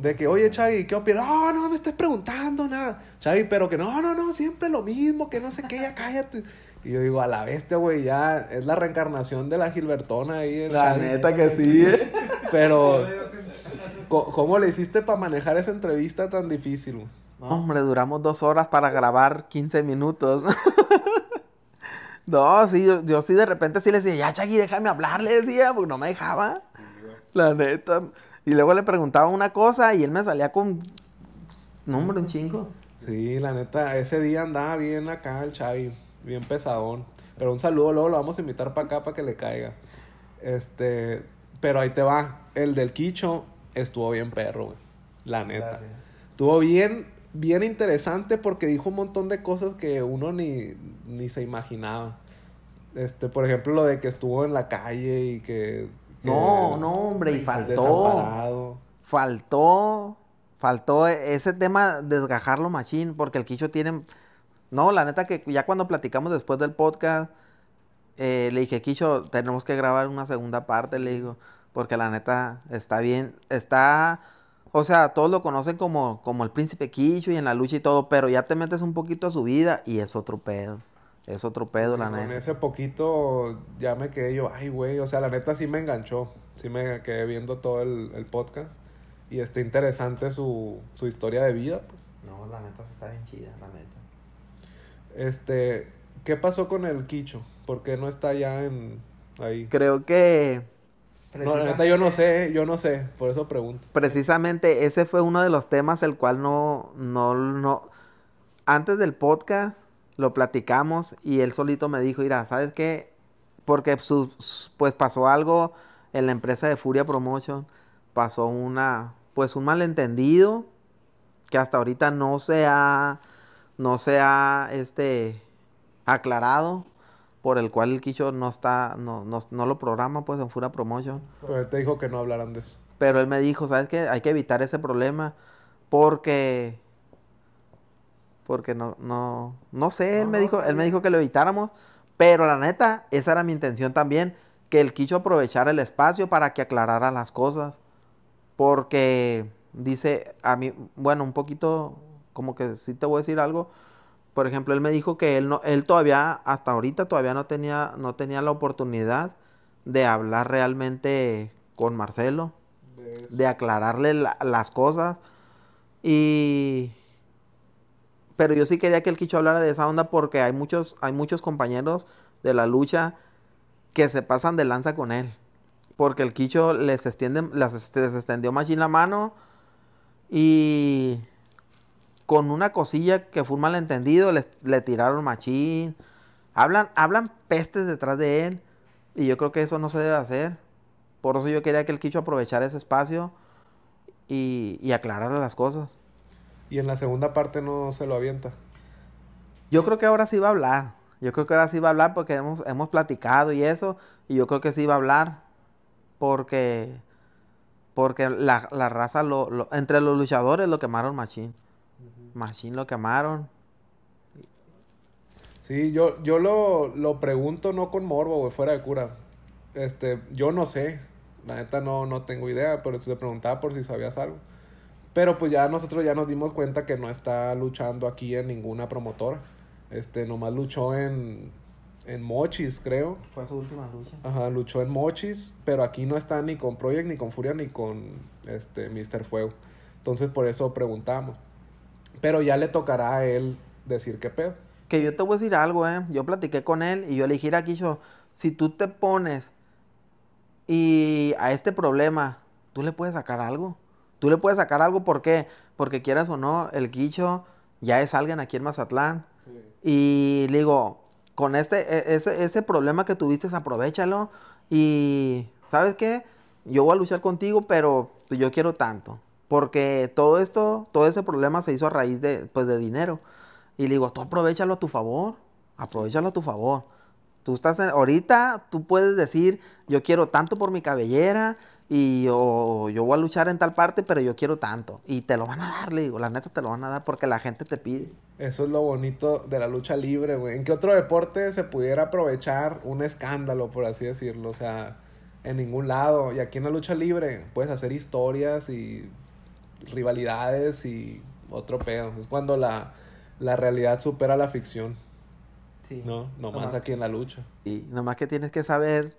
De que, oye, Chagui, ¿qué opinas? No, no me estés preguntando nada. Chagui, pero que no, no, no, siempre lo mismo, que no sé qué, ya cállate. Y yo digo, a la bestia, güey, ya es la reencarnación de la Gilbertona ahí. La neta que sí. pero, ¿cómo le hiciste para manejar esa entrevista tan difícil, güey? Hombre, duramos dos horas para grabar 15 minutos. no, sí, yo, sí de repente sí le decía, ya Chagui, déjame hablar, le decía, porque no me dejaba. La neta. Y luego le preguntaba una cosa y él me salía con. No, hombre, un chingo. Sí, la neta, ese día andaba bien acá el Chavi, bien pesadón. Pero un saludo, luego lo vamos a invitar para acá para que le caiga. Este, pero ahí te va. El del Quicho estuvo bien perro, güey. La neta. Estuvo bien bien interesante porque dijo un montón de cosas que uno ni, se imaginaba. Este, por ejemplo, lo de que estuvo en la calle y que... no, no, hombre, y faltó. Faltó, faltó e-, ese tema desgajarlo machín, porque el Quicho tiene... No, la neta que ya cuando platicamos después del podcast, eh, le dije, Quicho, tenemos que grabar una segunda parte, le digo, porque la neta está bien, está o sea, todos lo conocen como, el príncipe Quicho y en la lucha y todo, pero ya te metes un poquito a su vida y es otro pedo. Es otro pedo, la neta. En ese poquito ya me quedé yo, ay, güey, o sea, la neta sí me enganchó. Sí me quedé viendo todo el, podcast y está interesante su, su historia de vida. Pues. No, la neta está bien chida, la neta. Este, ¿qué pasó con el Quicho? ¿Por qué no está ya en ahí? Creo que no, yo no sé, yo no sé, por eso pregunto. Precisamente ese fue uno de los temas el cual no, no, no, antes del podcast lo platicamos y él solito me dijo, mira, ¿sabes qué? Porque pues pasó algo en la empresa de Furia Promotion, pasó una, pues un malentendido que hasta ahorita no se ha, no se ha, este, aclarado, por el cual el Quicho no está, no, no, no lo programa pues en Fura Promotion. Pero él te dijo que no hablaran de eso. Pero él me dijo, ¿sabes qué? Hay que evitar ese problema porque porque no no no sé, él me dijo, él me dijo que lo evitáramos, pero la neta, esa era mi intención también, que el Kicho aprovechara el espacio para que aclarara las cosas, porque dice a mí, bueno, un poquito como que sí te voy a decir algo, por ejemplo, él me dijo que él no, él todavía, hasta ahorita todavía no tenía, no tenía la oportunidad de hablar realmente con Marcelo, de, aclararle las cosas. Y pero yo sí quería que el Kicho hablara de esa onda porque hay muchos, hay muchos compañeros de la lucha que se pasan de lanza con él. Porque el Kicho les extiende, extendió más la mano. Y con una cosilla que fue un malentendido, le tiraron machín. Hablan, hablan pestes detrás de él. Y yo creo que eso no se debe hacer. Por eso yo quería que el Quicho aprovechara ese espacio y, y aclarara las cosas. Y en la segunda parte no se lo avienta. Yo creo que ahora sí va a hablar. Yo creo que ahora sí va a hablar porque hemos, hemos platicado y eso. Y yo creo que sí va a hablar. Porque, porque la, raza, entre los luchadores lo quemaron machín. Machín lo quemaron. Sí, yo, yo lo, pregunto no con morbo, fuera de cura. Este, yo no sé. La neta no, no tengo idea, pero se preguntaba por si sabías algo. Pero pues ya nosotros ya nos dimos cuenta que no está luchando aquí en ninguna promotora. Este, nomás luchó en, Mochis, creo. Fue su última lucha. Ajá, luchó en Mochis, pero aquí no está ni con Project, ni con Furia, ni con este Mister Fuego. Entonces por eso preguntamos. Pero ya le tocará a él decir qué pedo. Que yo te voy a decir algo, ¿eh? Yo platiqué con él y yo le dije, aquí si tú te pones y a este problema, tú le puedes sacar algo. Tú le puedes sacar algo, ¿por qué? Porque quieras o no, el Quicho ya es alguien aquí en Mazatlán. Y le digo, con este, e, ese, ese problema que tuviste, aprovechalo. Y, ¿sabes qué? Yo voy a luchar contigo, pero yo quiero tanto. Porque todo esto, todo ese problema se hizo a raíz de, pues, de dinero. Y le digo, tú aprovechalo a tu favor, aprovechalo a tu favor. Tú estás en, ahorita, tú puedes decir, yo quiero tanto por mi cabellera y yo, yo voy a luchar en tal parte, pero yo quiero tanto. Y te lo van a dar, le digo, la neta te lo van a dar porque la gente te pide. Eso es lo bonito de la lucha libre, güey. ¿En qué otro deporte se pudiera aprovechar un escándalo, por así decirlo? O sea, en ningún lado. Y aquí en la lucha libre puedes hacer historias y rivalidades y otro pedo. Es cuando la, realidad supera la ficción. Sí. No, nomás aquí en la lucha. Y nomás que tienes que saber,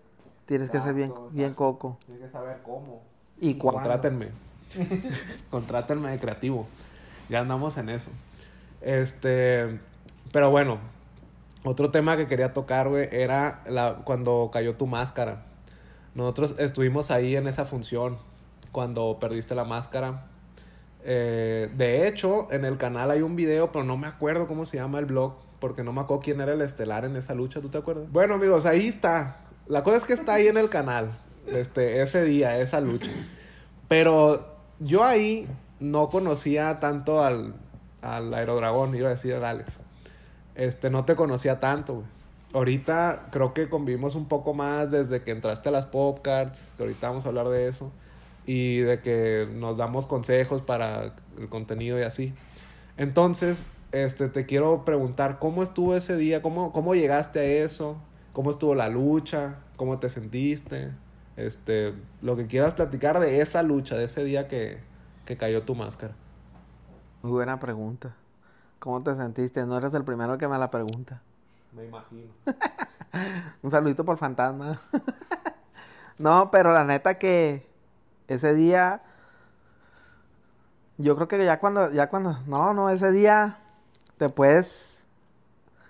tienes que ser bien, bien coco. Tienes que saber cómo. Y, cuándo Contrátenme. Contrátenme de creativo. Ya andamos en eso. Este, pero bueno, otro tema que quería tocar, güey, era la, cuando cayó tu máscara. Nosotros estuvimos ahí en esa función, cuando perdiste la máscara. Eh, de hecho, en el canal hay un video, pero no me acuerdo cómo se llama el blog, porque no me acuerdo quién era el estelar en esa lucha, ¿tú te acuerdas? Bueno, amigos, ahí está. La cosa es que está ahí en el canal, este, ese día, esa lucha. Pero yo ahí no conocía tanto al, al Aerodragón, iba a decir Alex. Este, no te conocía tanto, Ahorita creo que convivimos un poco más desde que entraste a las popcards, que ahorita vamos a hablar de eso y de que nos damos consejos para el contenido y así. Entonces, este, te quiero preguntar, ¿cómo estuvo ese día? ¿Cómo, cómo llegaste a eso? ¿Cómo estuvo la lucha? ¿Cómo te sentiste? Este, lo que quieras platicar de esa lucha, de ese día que, que cayó tu máscara. Muy buena pregunta. ¿Cómo te sentiste? No eres el primero que me la pregunta. Me imagino. Un saludito por fantasma. no, pero la neta que ese día, yo creo que ya cuando, ya cuando, no, no, ese día te puedes...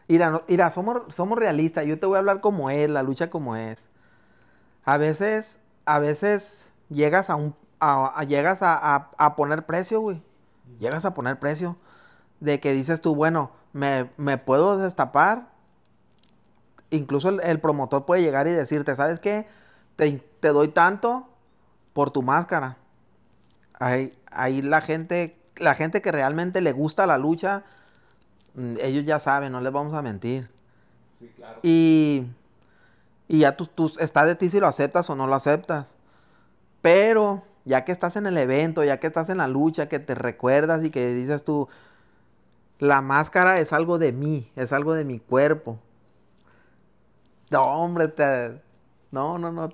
a, ir a, somos, somos realistas, yo te voy a hablar como es, la lucha como es. A veces, a veces llegas a un, llegas a, a, poner precio, güey. Llegas a poner precio de que dices tú, bueno, me, me puedo destapar. Incluso el, promotor puede llegar y decirte, ¿sabes qué? Te, te doy tanto, por tu máscara. Ahí, la gente, la gente que realmente le gusta la lucha, mm, ellos ya saben, no les vamos a mentir. Sí, claro. Y, ya tú, tú, está de ti si lo aceptas o no lo aceptas. Pero ya que estás en el evento, ya que estás en la lucha, que te recuerdas y que dices tú, la máscara es algo de mí, es algo de mi cuerpo. No, hombre, te, no, no, no.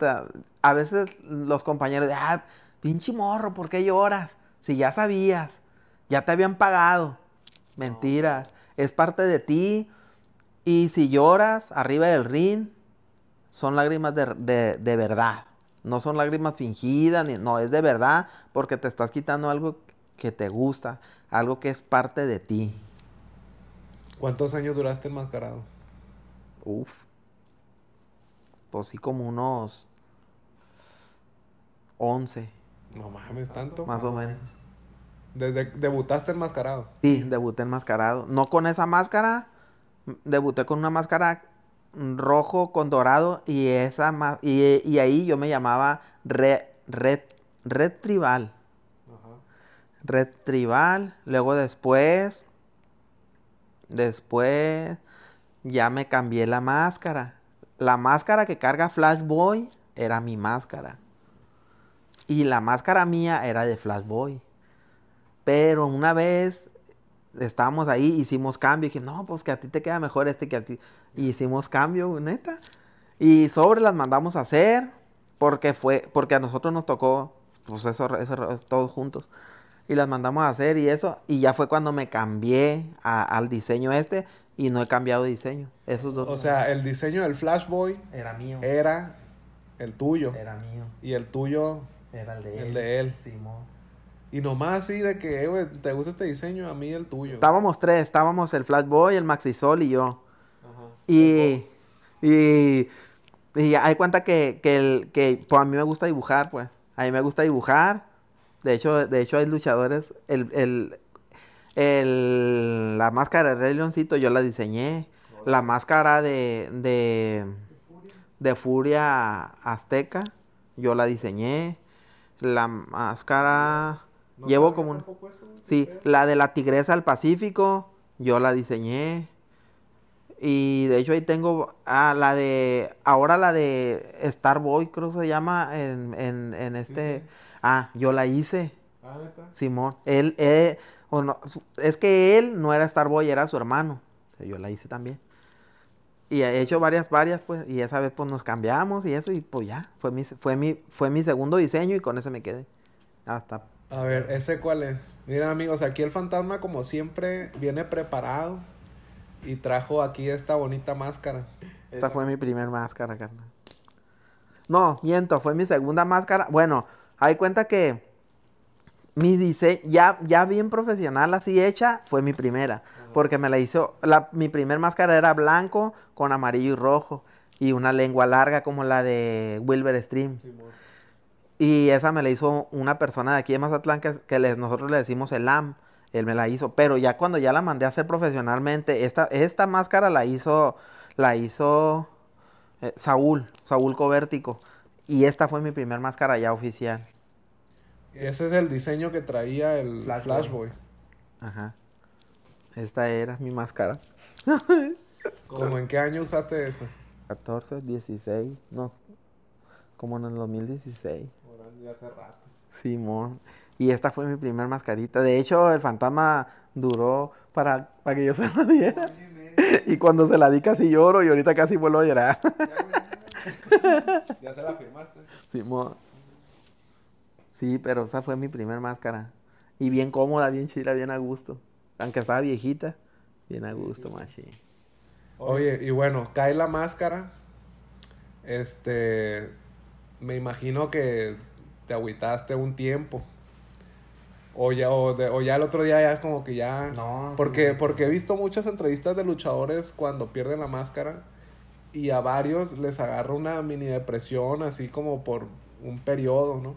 a veces los compañeros, ah, pinche morro, ¿por qué lloras? Si ya sabías, ya te habían pagado. Mentiras. Es parte de ti. Y si lloras arriba del ring, son lágrimas de, verdad. No son lágrimas fingidas, ni, no, es de verdad porque te estás quitando algo que te gusta, algo que es parte de ti. ¿Cuántos años duraste enmascarado? Uf, pues sí, como unos 11. No mames, tanto. Más o menos. Desde debutaste enmascarado. Sí, debuté enmascarado. No con esa máscara, debuté con una máscara rojo con dorado y esa y, ahí yo me llamaba Red Red Red Tribal. Red Tribal, luego después después ya me cambié la máscara la máscara que carga Flash Boy era mi máscara. Y la máscara mía era de Flash Boy, Pero una vez estábamos ahí, hicimos cambio. Y dije, no, pues que a ti te queda mejor este que a ti. Y hicimos cambio, neta. Y sobre las mandamos a hacer porque fue, porque a nosotros nos tocó, pues eso, eso todos juntos y las mandamos a hacer y eso. Y ya fue cuando me cambié al diseño este y no he cambiado diseño. Esos O sea, el diseño del Flashboy era mío. Era el tuyo. Era mío. Y el tuyo era el de él. El de él. Y nomás así de que, te gusta este diseño, a mí el tuyo. Estábamos tres, estábamos el Flashboy, el Maxisol y yo. Ajá. Y, y, y hay cuenta que, que, que pues, a mí me gusta dibujar, pues. A mí me gusta dibujar de hecho, de hecho hay luchadores. El, la máscara de Rey Leoncito yo la diseñé. La máscara de, de, de Furia Azteca yo la diseñé. La máscara... llevo como un... Sí, la de la tigresa al Pacífico yo la diseñé. Y de hecho ahí tengo ah, la de, ahora la de Starboy, creo que se llama en, en, en este, Ah, yo la hice. Ah, neta. Simón. Él, eh. o no, es que él no era Starboy, era su hermano. Yo la hice también. Y he hecho varias, varias, pues, y esa vez pues nos cambiamos y eso, y pues ya, fue mi, fue mi, fue mi segundo diseño y con ese me quedé. Hasta. A ver, ¿ese cuál es? Mira, amigos, aquí el fantasma como siempre viene preparado y trajo aquí esta bonita máscara. Esta fue mi primer máscara, carnal. No, miento, fue mi segunda máscara. Bueno, hay cuenta que mi diseño, ya, ya bien profesional, así hecha, fue mi primera. Porque me la hizo, mi primer máscara era blanco con amarillo y rojo. Y una lengua larga como la de Wilber Stream. y esa me la hizo una persona de aquí de Mazatlán que, les, nosotros le decimos el AM. Él me la hizo. Pero ya cuando ya la mandé a hacer profesionalmente, esta, esta máscara la hizo, la hizo eh, Saúl, Saúl Covértico. Y esta fue mi primer máscara ya oficial. Ese es el diseño que traía el Flash, Boy. Ajá. Esta era mi máscara. ¿Cómo en qué año usaste esa? 14, 16, no. Como en el 2016. ya hace rato. Simón. Y esta fue mi primer mascarita. De hecho, el fantasma duró para, que yo se la diera. y cuando se la di casi lloro y ahorita casi vuelvo a llorar ya se la firmaste. Sí, pero esa fue mi primer máscara. Y bien cómoda, bien chida, bien a gusto. Aunque estaba viejita, bien a gusto, machi. Oye, y bueno, cae la máscara. Este. Me imagino que te agüitaste un tiempo. O ya, ya el otro día ya es como que ya. No. Porque, porque he visto muchas entrevistas de luchadores cuando pierden la máscara y a varios les agarra una mini depresión así como por un periodo, ¿no?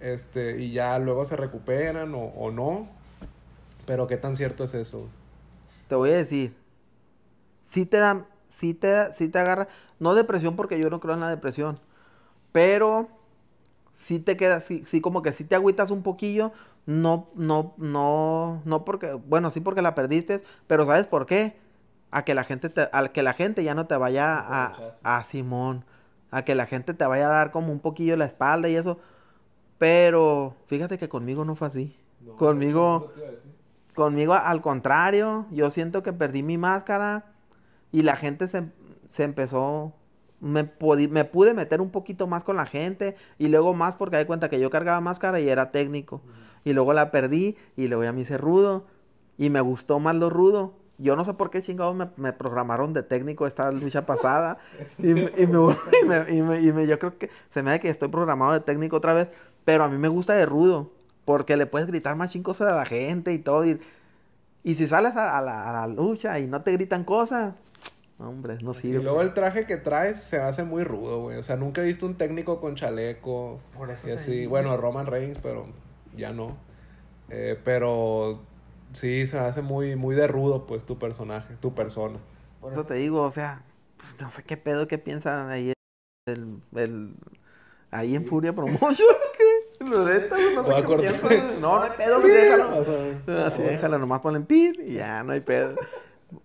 Este, y ya luego se recuperan o, no. Pero qué tan cierto es eso. Te voy a decir, sí te dan, sí te, te agarra, no depresión porque yo no creo en la depresión, pero sí te queda, sí, como que sí te agüitas un poquillo, no, no, no, no porque, bueno, sí porque la perdiste, pero ¿sabes por qué? a que la gente te, que la gente ya no te vaya a, a, Simón, a que la gente te vaya a dar como un poquillo la espalda y eso. Pero fíjate que conmigo no fue así. conmigo, conmigo al contrario, yo siento que perdí mi máscara y la gente se, empezó, me, me pude meter un poquito más con la gente y luego más porque hay cuenta que yo cargaba máscara y era técnico. Y luego la perdí y luego ya me hice rudo y me gustó más lo rudo yo no sé por qué chingados me, programaron de técnico esta lucha pasada. y, yo creo que se me da que estoy programado de técnico otra vez. Pero a mí me gusta de rudo. Porque le puedes gritar más chingos a la gente y todo. Y, y si sales a, la, lucha y no te gritan cosas, hombre, no sirve. Y luego el traje que traes se hace muy rudo, güey. O sea, nunca he visto un técnico con chaleco. Por eso. así, bueno, Roman Reigns, pero ya no. Eh, pero Sí, se hace muy, muy de rudo, pues, tu personaje, tu persona. Por eso te digo, o sea, pues, no sé qué pedo que piensan ahí el, ahí en Furia Promotion, pues, no sé qué piensan. No, no hay pedo, pues, déjalo. Así ah, déjalo, nomás ponen pin y ya, no hay pedo.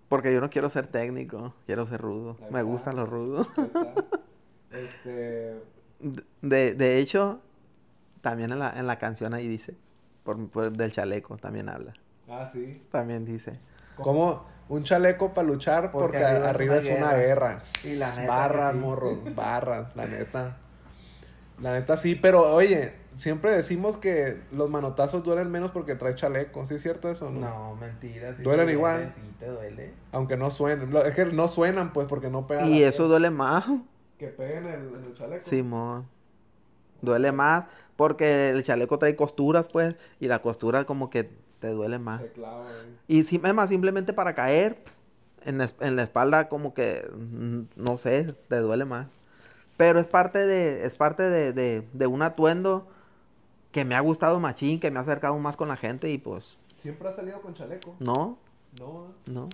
Porque yo no quiero ser técnico, quiero ser rudo. Me gustan los rudos De, hecho, también en la, en la canción ahí dice, por, del chaleco también habla. Ah, sí. También dice. como Un chaleco para luchar porque, arriba, es una, guerra. Y las barras, morros, barras, la neta. La neta sí, pero oye, siempre decimos que los manotazos duelen menos porque traes chaleco. ¿Sí es cierto eso? No, no mentira. duelen igual. te duele. Aunque no suenen. Es que no suenan, pues, porque no pegan. Y eso duele más. Que peguen el, el chaleco. Simón. Duele más porque el chaleco trae costuras, pues, y la costura como que te duele más. Y si, es más, simplemente para caer en, la espalda, como que, mm, no sé, te duele más. Pero es parte de, es parte de, un atuendo que me ha gustado machín, que me ha acercado más con la gente y pues... ¿Siempre has salido con chaleco? No. No. No.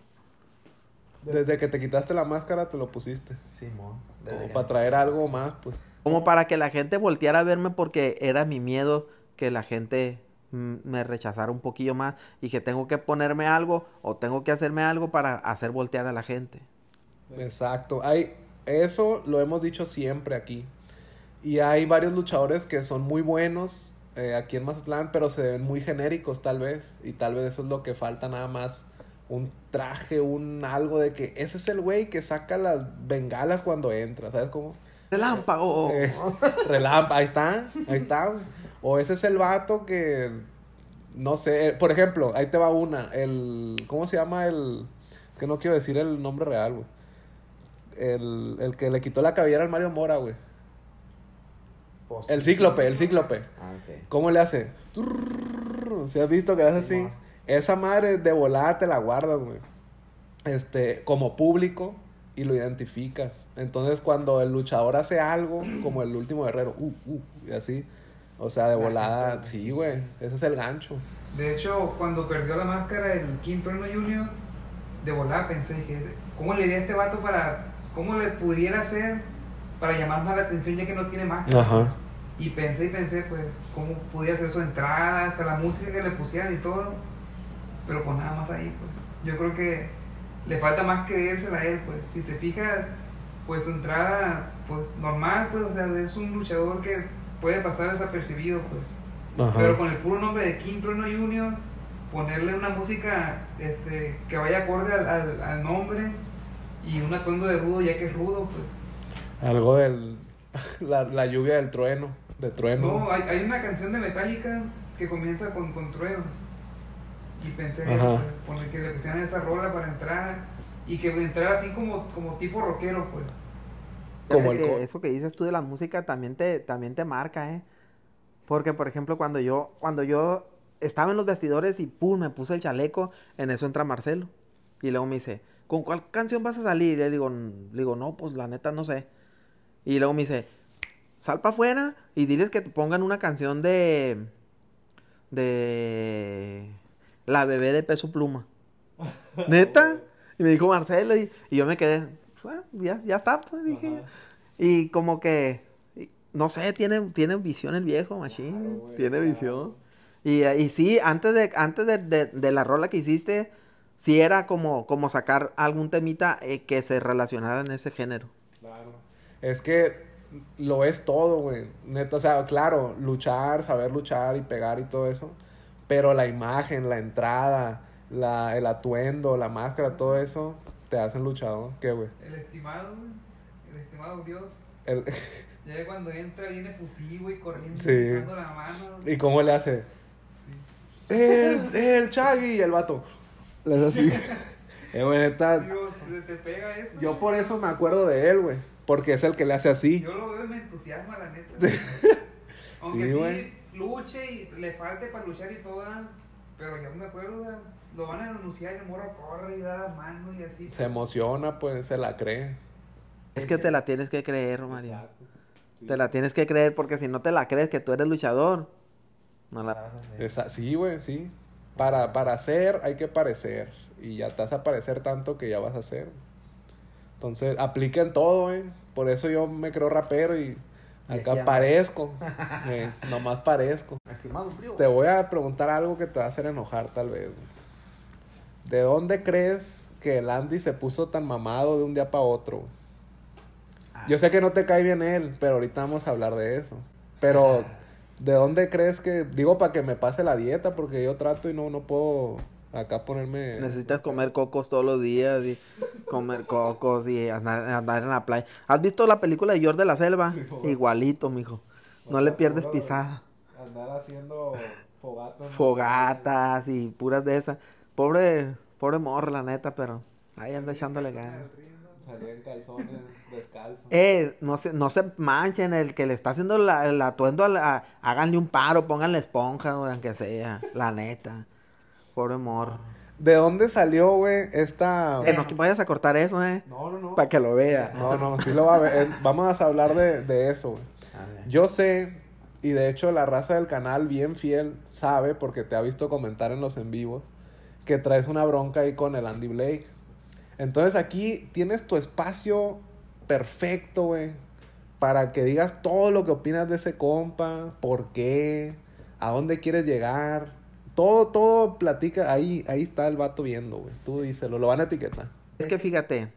Desde que te quitaste la máscara te lo pusiste. Simón. Sí, para traer algo más, pues. Como para que la gente volteara a verme porque era mi miedo que la gente me rechazar un poquillo más y que tengo que ponerme algo o tengo que hacerme algo para hacer voltear a la gente. Exacto, hay, eso lo hemos dicho siempre aquí. Y hay varios luchadores que son muy buenos eh, aquí en Mazatlán, pero se ven muy genéricos tal vez. Y tal vez eso es lo que falta nada más. Un traje, un algo de que ese es el güey que saca las bengalas cuando entra, ¿sabes cómo? Relámpago. Eh, relámpago, ahí está, ahí está. O ese es el vato que, no sé, por ejemplo, ahí te va una, el, ¿cómo se llama el? Que no quiero decir el nombre real, güey. El, el que le quitó la cabellera al Mario Mora, güey. Pues, el cíclope, el cíclope. Ah, ¿Cómo le hace? Si has visto que le hace así. Esa madre de volada te la guardas, güey. Este, como público y lo identificas. Entonces, cuando el luchador hace algo, como el último guerrero, uh, uh, y así, o sea, de volada, sí, güey. Ese es el gancho. De hecho, cuando perdió la máscara el King Junior, de volada pensé que, ¿cómo le iría a este vato para, cómo le pudiera hacer para llamar más la atención ya que no tiene máscara? Ajá. Y pensé y pensé, pues, cómo podía hacer su entrada, hasta la música que le pusieran y todo. Pero pues nada más ahí, pues. Yo creo que le falta más creérsela a él, pues. Si te fijas, pues su entrada, pues normal, pues, o sea, es un luchador que puede pasar desapercibido, pues. Pero con el puro nombre de King Trueno Junior, ponerle una música este, que vaya acorde al, nombre y un atuendo de rudo, ya que es rudo, pues. Algo de La, lluvia del trueno, de trueno. No, hay, una canción de Metallica que comienza con, con Y pensé pues, que le pusieran esa rola para entrar y que entrar así como, como tipo rockero, pues. Como eso que dices tú de la música también te, también te marca, ¿eh? Porque, por ejemplo, cuando yo, cuando yo estaba en los vestidores y pum, me puse el chaleco, en eso entra Marcelo. Y luego me dice, ¿con cuál canción vas a salir? Y le digo, mm, digo, no, pues la neta no sé. Y luego me dice, sal para afuera y diles que te pongan una canción de. de. La bebé de peso pluma. ¿Neta? Y me dijo Marcelo, y yo me quedé, Ah, ya, ya, está, pues dije. Y como que, no sé, tiene, tiene visión el viejo, machín. tiene visión. Y, y, sí, antes, de, antes de, de, la rola que hiciste, sí era como, como sacar algún temita eh, que se relacionara en ese género. Claro. Es que lo es todo, güey. neto, o sea, claro, luchar, saber luchar y pegar y todo eso. Pero la imagen, la entrada, la, el atuendo, la máscara, todo eso, te hacen luchado. ¿Qué, güey? El estimado, El estimado Dios. El... ya cuando entra viene fusivo y corriendo, la mano. ¿Y cómo le hace? El, el Chagui y el vato. Le hace así. eh, güey, Dios, te pega eso. Yo por eso me acuerdo de él, güey. Porque es el que le hace así. Yo lo veo me entusiasma, la neta. Sí. Aunque sí, luche y le falte para luchar y todo, pero yo me acuerdo, lo van a denunciar y el morro corre y da la mano y así. Se emociona, pues se la cree. Es que te la tienes que creer, Romario. Te la tienes que creer porque si no te la crees que tú eres luchador, no la vas a hacer. sí, güey, sí. Para, para hacer hay que parecer. Y ya te vas a parecer tanto que ya vas a hacer. Entonces, apliquen todo, ¿eh? Por eso yo me creo rapero y acá parezco. Eh, nomás parezco. Te voy a preguntar algo que te va a hacer enojar, tal vez. Güey. ¿De dónde crees que el Andy se puso tan mamado de un día para otro? Ah. Yo sé que no te cae bien él, pero ahorita vamos a hablar de eso. Pero, ah. ¿de dónde crees que.? Digo, para que me pase la dieta, porque yo trato y no, no puedo acá ponerme. Necesitas comer cocos todos los días y comer cocos y andar, en la playa. ¿Has visto la película de George de la Selva? Igualito, mijo. No, no le pierdes pisada. Andar haciendo fogatas. Fogatas y puras de esas. Pobre, pobre morro, la neta, pero ahí anda echándole ganas. Salía en calzones, descalzo. Eh, no se, no se manchen, el que le está haciendo la, el atuendo, a háganle un paro, pónganle esponja, o aunque sea, la neta. Pobre amor. ¿De dónde salió, güey, esta...? Eh, no que vayas a cortar eso, eh. No, no, no. Para que lo vea. No, no, sí lo va a ver. Eh, vamos a hablar de, de eso, güey. Yo sé, y de hecho la raza del canal bien fiel sabe, porque te ha visto comentar en los en vivos, que traes una bronca ahí con el Andy Blake. Entonces aquí tienes tu espacio perfecto, güey, para que digas todo lo que opinas de ese compa, por qué, a dónde quieres llegar. Todo, todo platica, ahí, ahí está el vato viendo, güey. Tú díselo, lo van a etiquetar. Es que fíjate,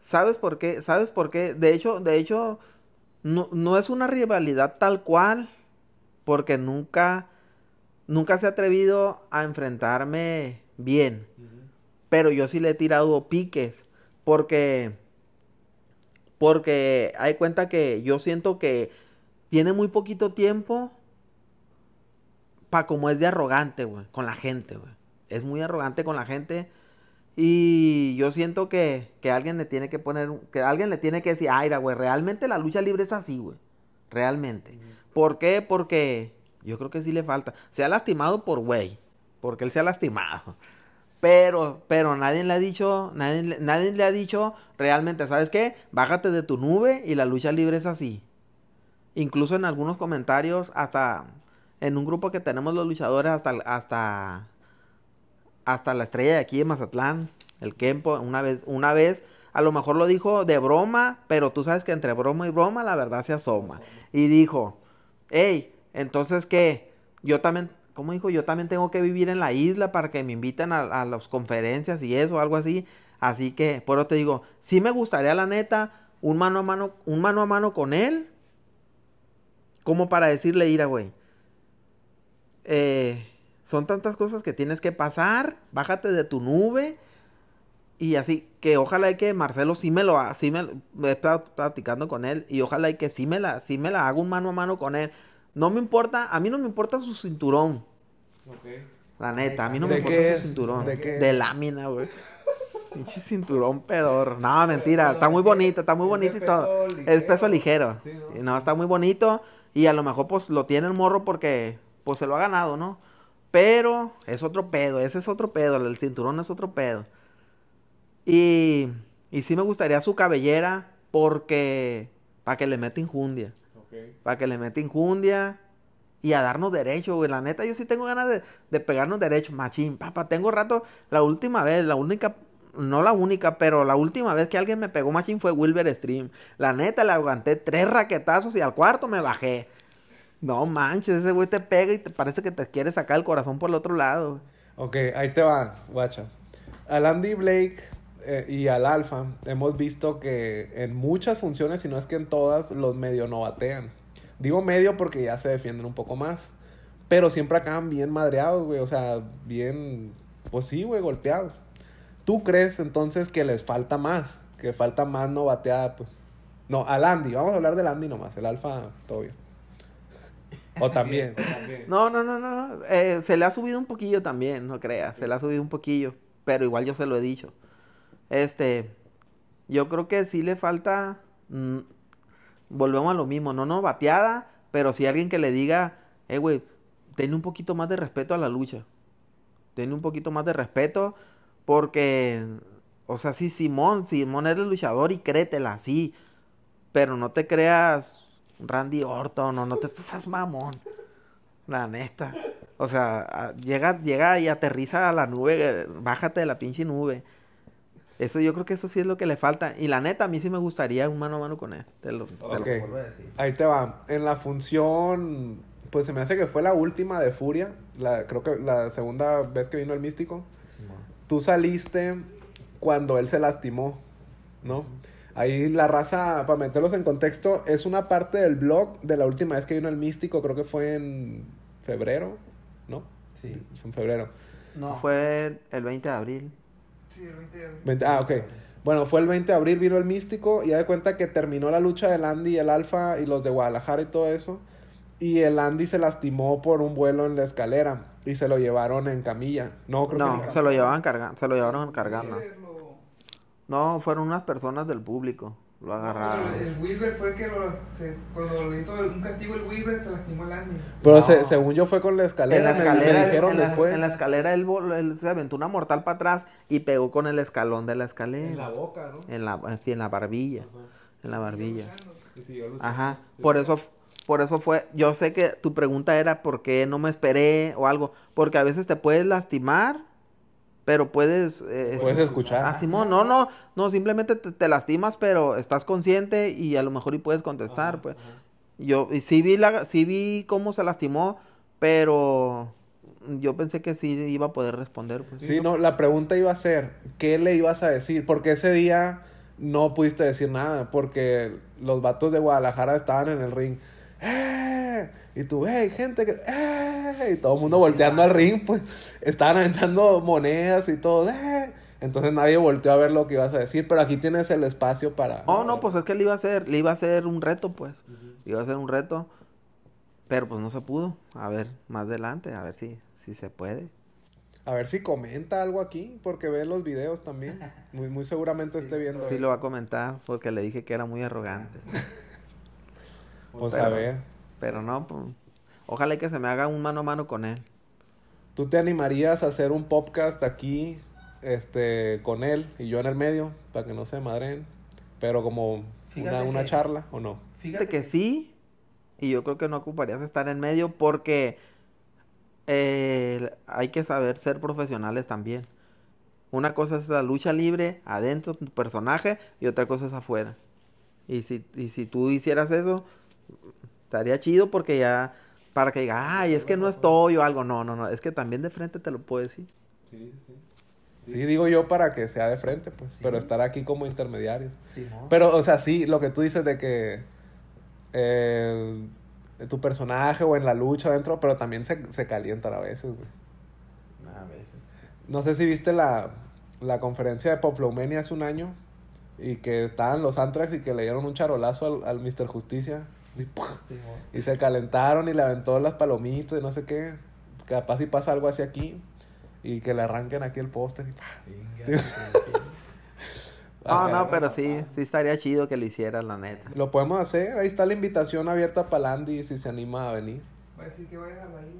¿sabes por qué? ¿Sabes por qué? De hecho, de hecho, no, no es una rivalidad tal cual, porque nunca nunca se ha atrevido a enfrentarme bien. Pero yo sí le he tirado piques. Porque. Porque hay cuenta que yo siento que tiene muy poquito tiempo. Pa' como es de arrogante, güey. Con la gente, güey. Es muy arrogante con la gente. Y yo siento que, que alguien le tiene que poner. Que alguien le tiene que decir, Aira, güey. Realmente la lucha libre es así, güey. Realmente. ¿Por qué? Porque yo creo que sí le falta. Se ha lastimado por güey, porque él se ha lastimado. Pero, pero nadie le ha dicho, nadie, le ha dicho realmente, ¿sabes qué? Bájate de tu nube y la lucha libre es así. Incluso en algunos comentarios, hasta en un grupo que tenemos los luchadores, hasta, hasta, hasta la estrella de aquí de Mazatlán, el Kempo, una vez, una vez a lo mejor lo dijo de broma, pero tú sabes que entre broma y broma la verdad se asoma. Y dijo, hey, entonces que yo también, como dijo, yo también tengo que vivir en la isla para que me inviten a, las conferencias y eso, algo así. Así que, por eso te digo, sí me gustaría la neta un mano a mano, un mano a mano con él. Como para decirle, ira, güey. Eh, son tantas cosas que tienes que pasar. Bájate de tu nube. Y así, que ojalá y que Marcelo sí me lo sí me, estoy platicando con él. Y ojalá y que sí me la, sí me la haga un mano a mano con él. No me importa, a mí no me importa su cinturón. Okay. La neta, a mí no me importa su cinturón. ¿De, qué? de lámina, güey. Pinche cinturón pedor. No, mentira. Está muy bonito, está muy bonito y todo. Es peso ligero. Sí, ¿no? está muy bonito. Y a lo mejor, pues, lo tiene el morro porque, pues, se lo ha ganado, ¿no? Pero es otro pedo, ese es otro pedo. El cinturón es otro pedo. Y, y sí me gustaría su cabellera porque, para que le meta injundia. Para que le meta injundia y a darnos derecho, güey. La neta, yo sí tengo ganas de, pegarnos derecho, machín, papá. Tengo rato, la última vez, la única, no la única, pero la última vez que alguien me pegó machín fue Wilber Stream. La neta, le aguanté tres raquetazos y al cuarto me bajé. No manches, ese güey te pega y te parece que te quiere sacar el corazón por el otro lado. Ok, ahí te va, guacha. A Andy Blake eh, y al alfa, hemos visto que en muchas funciones, si no es que en todas, los medio no batean. Digo medio porque ya se defienden un poco más. Pero siempre acaban bien madreados, güey. O sea, bien, pues sí, güey, golpeados. ¿Tú crees entonces que les falta más? Que falta más no bateada, pues. No, al Andy. Vamos a hablar del Andy nomás. El alfa, todo bien. O también. no, no, no, no. Eh, se le ha subido un poquillo también, no creas. Se le ha subido un poquillo. Pero igual yo se lo he dicho. Este, yo creo que sí le falta, mm, volvemos a lo mismo, no, no, bateada, pero si alguien que le diga, eh, güey, ten un poquito más de respeto a la lucha. Ten un poquito más de respeto porque, o sea, sí, Simón, Simón eres luchador y créetela, sí, pero no te creas Randy Orton no te seas mamón. La neta. O sea, llega, llega y aterriza a la nube, bájate de la pinche nube. Eso, yo creo que eso sí es lo que le falta. Y la neta, a mí sí me gustaría un mano a mano con él. Te lo, a decir. Ahí te va. En la función, pues se me hace que fue la última de Furia. La, creo que la segunda vez que vino el místico. Tú saliste cuando él se lastimó, ¿no? Ahí la raza, para meterlos en contexto, es una parte del blog de la última vez que vino el místico, creo que fue en febrero, ¿no? Sí. Fue en febrero. No. Fue el 20 de abril ah, ok. Bueno, fue el 20 de abril, vino el místico y ya de cuenta que terminó la lucha del Andy y el Alfa y los de Guadalajara y todo eso. Y el Andy se lastimó por un vuelo en la escalera y se lo llevaron en camilla. No, no se, lo llevaban cargando, se lo llevaron cargando. No, fueron unas personas del público. Lo agarraron. el fue que cuando le hizo un castigo el se lastimó Pero según yo fue con la escalera. En la escalera, en, escalera él, se aventó una mortal para atrás y pegó con el escalón de la escalera. En la boca, ¿no? En la, así, ah, en la barbilla. En la barbilla. Ajá. Por eso por eso fue, yo sé que tu pregunta era por qué no me esperé o algo, porque a veces te puedes lastimar pero puedes... Eh, puedes este, escuchar. Ah, Simón, no, no, no, simplemente te, lastimas, pero estás consciente y a lo mejor y puedes contestar, pues. Yo sí vi, la, sí vi cómo se lastimó, pero yo pensé que sí iba a poder responder. Pues, sí, no, la pregunta iba a ser, ¿qué le ibas a decir? Porque ese día no pudiste decir nada, porque los vatos de Guadalajara estaban en el ring. ¡Eh! Y tú, hey, gente, que, ¡Eh! Y todo el mundo volteando al ring, pues. Estaban aventando monedas y todo, Entonces nadie volteó a ver lo que ibas a decir, pero aquí tienes el espacio para... oh no, pues es que le iba a hacer, le iba a hacer un reto, pues. iba a hacer un reto, pero pues no se pudo. A ver, más adelante, a ver si, si se puede. A ver si comenta algo aquí, porque ve los videos también. Muy, muy seguramente esté viendo. Sí, lo va a comentar, porque le dije que era muy arrogante. Pues a ver. Pero no, pues, ojalá que se me haga un mano a mano con él. ¿Tú te animarías a hacer un podcast aquí este, con él y yo en el medio para que no se madren? Pero como una, charla o no? Fíjate que sí. Y yo creo que no ocuparías estar en medio porque eh, hay que saber ser profesionales también. Una cosa es la lucha libre adentro, tu personaje, y otra cosa es afuera. Y si, y si tú hicieras eso, Estaría chido porque ya, para que diga, ay, es que no estoy o algo. No, no, no, es que también de frente te lo puedo decir. Sí, sí. Sí, digo yo para que sea de frente, pues, pero estar aquí como intermediario. Pero, o sea, sí, lo que tú dices de que eh, tu personaje o en la lucha dentro pero también se, se calientan a veces, A veces. No sé si viste la, conferencia de Poplomenia hace un año y que estaban los Antrax y que le dieron un charolazo al, al Mr. Justicia. Y, se calentaron y le aventó las palomitas y no sé qué. Capaz si pasa algo así aquí y que le arranquen aquí el póster. Ah, no, no, pero sí, sí estaría chido que lo hicieran, la neta. Lo podemos hacer, ahí está la invitación abierta para Landy si se anima a venir. Pues Voy a decir que la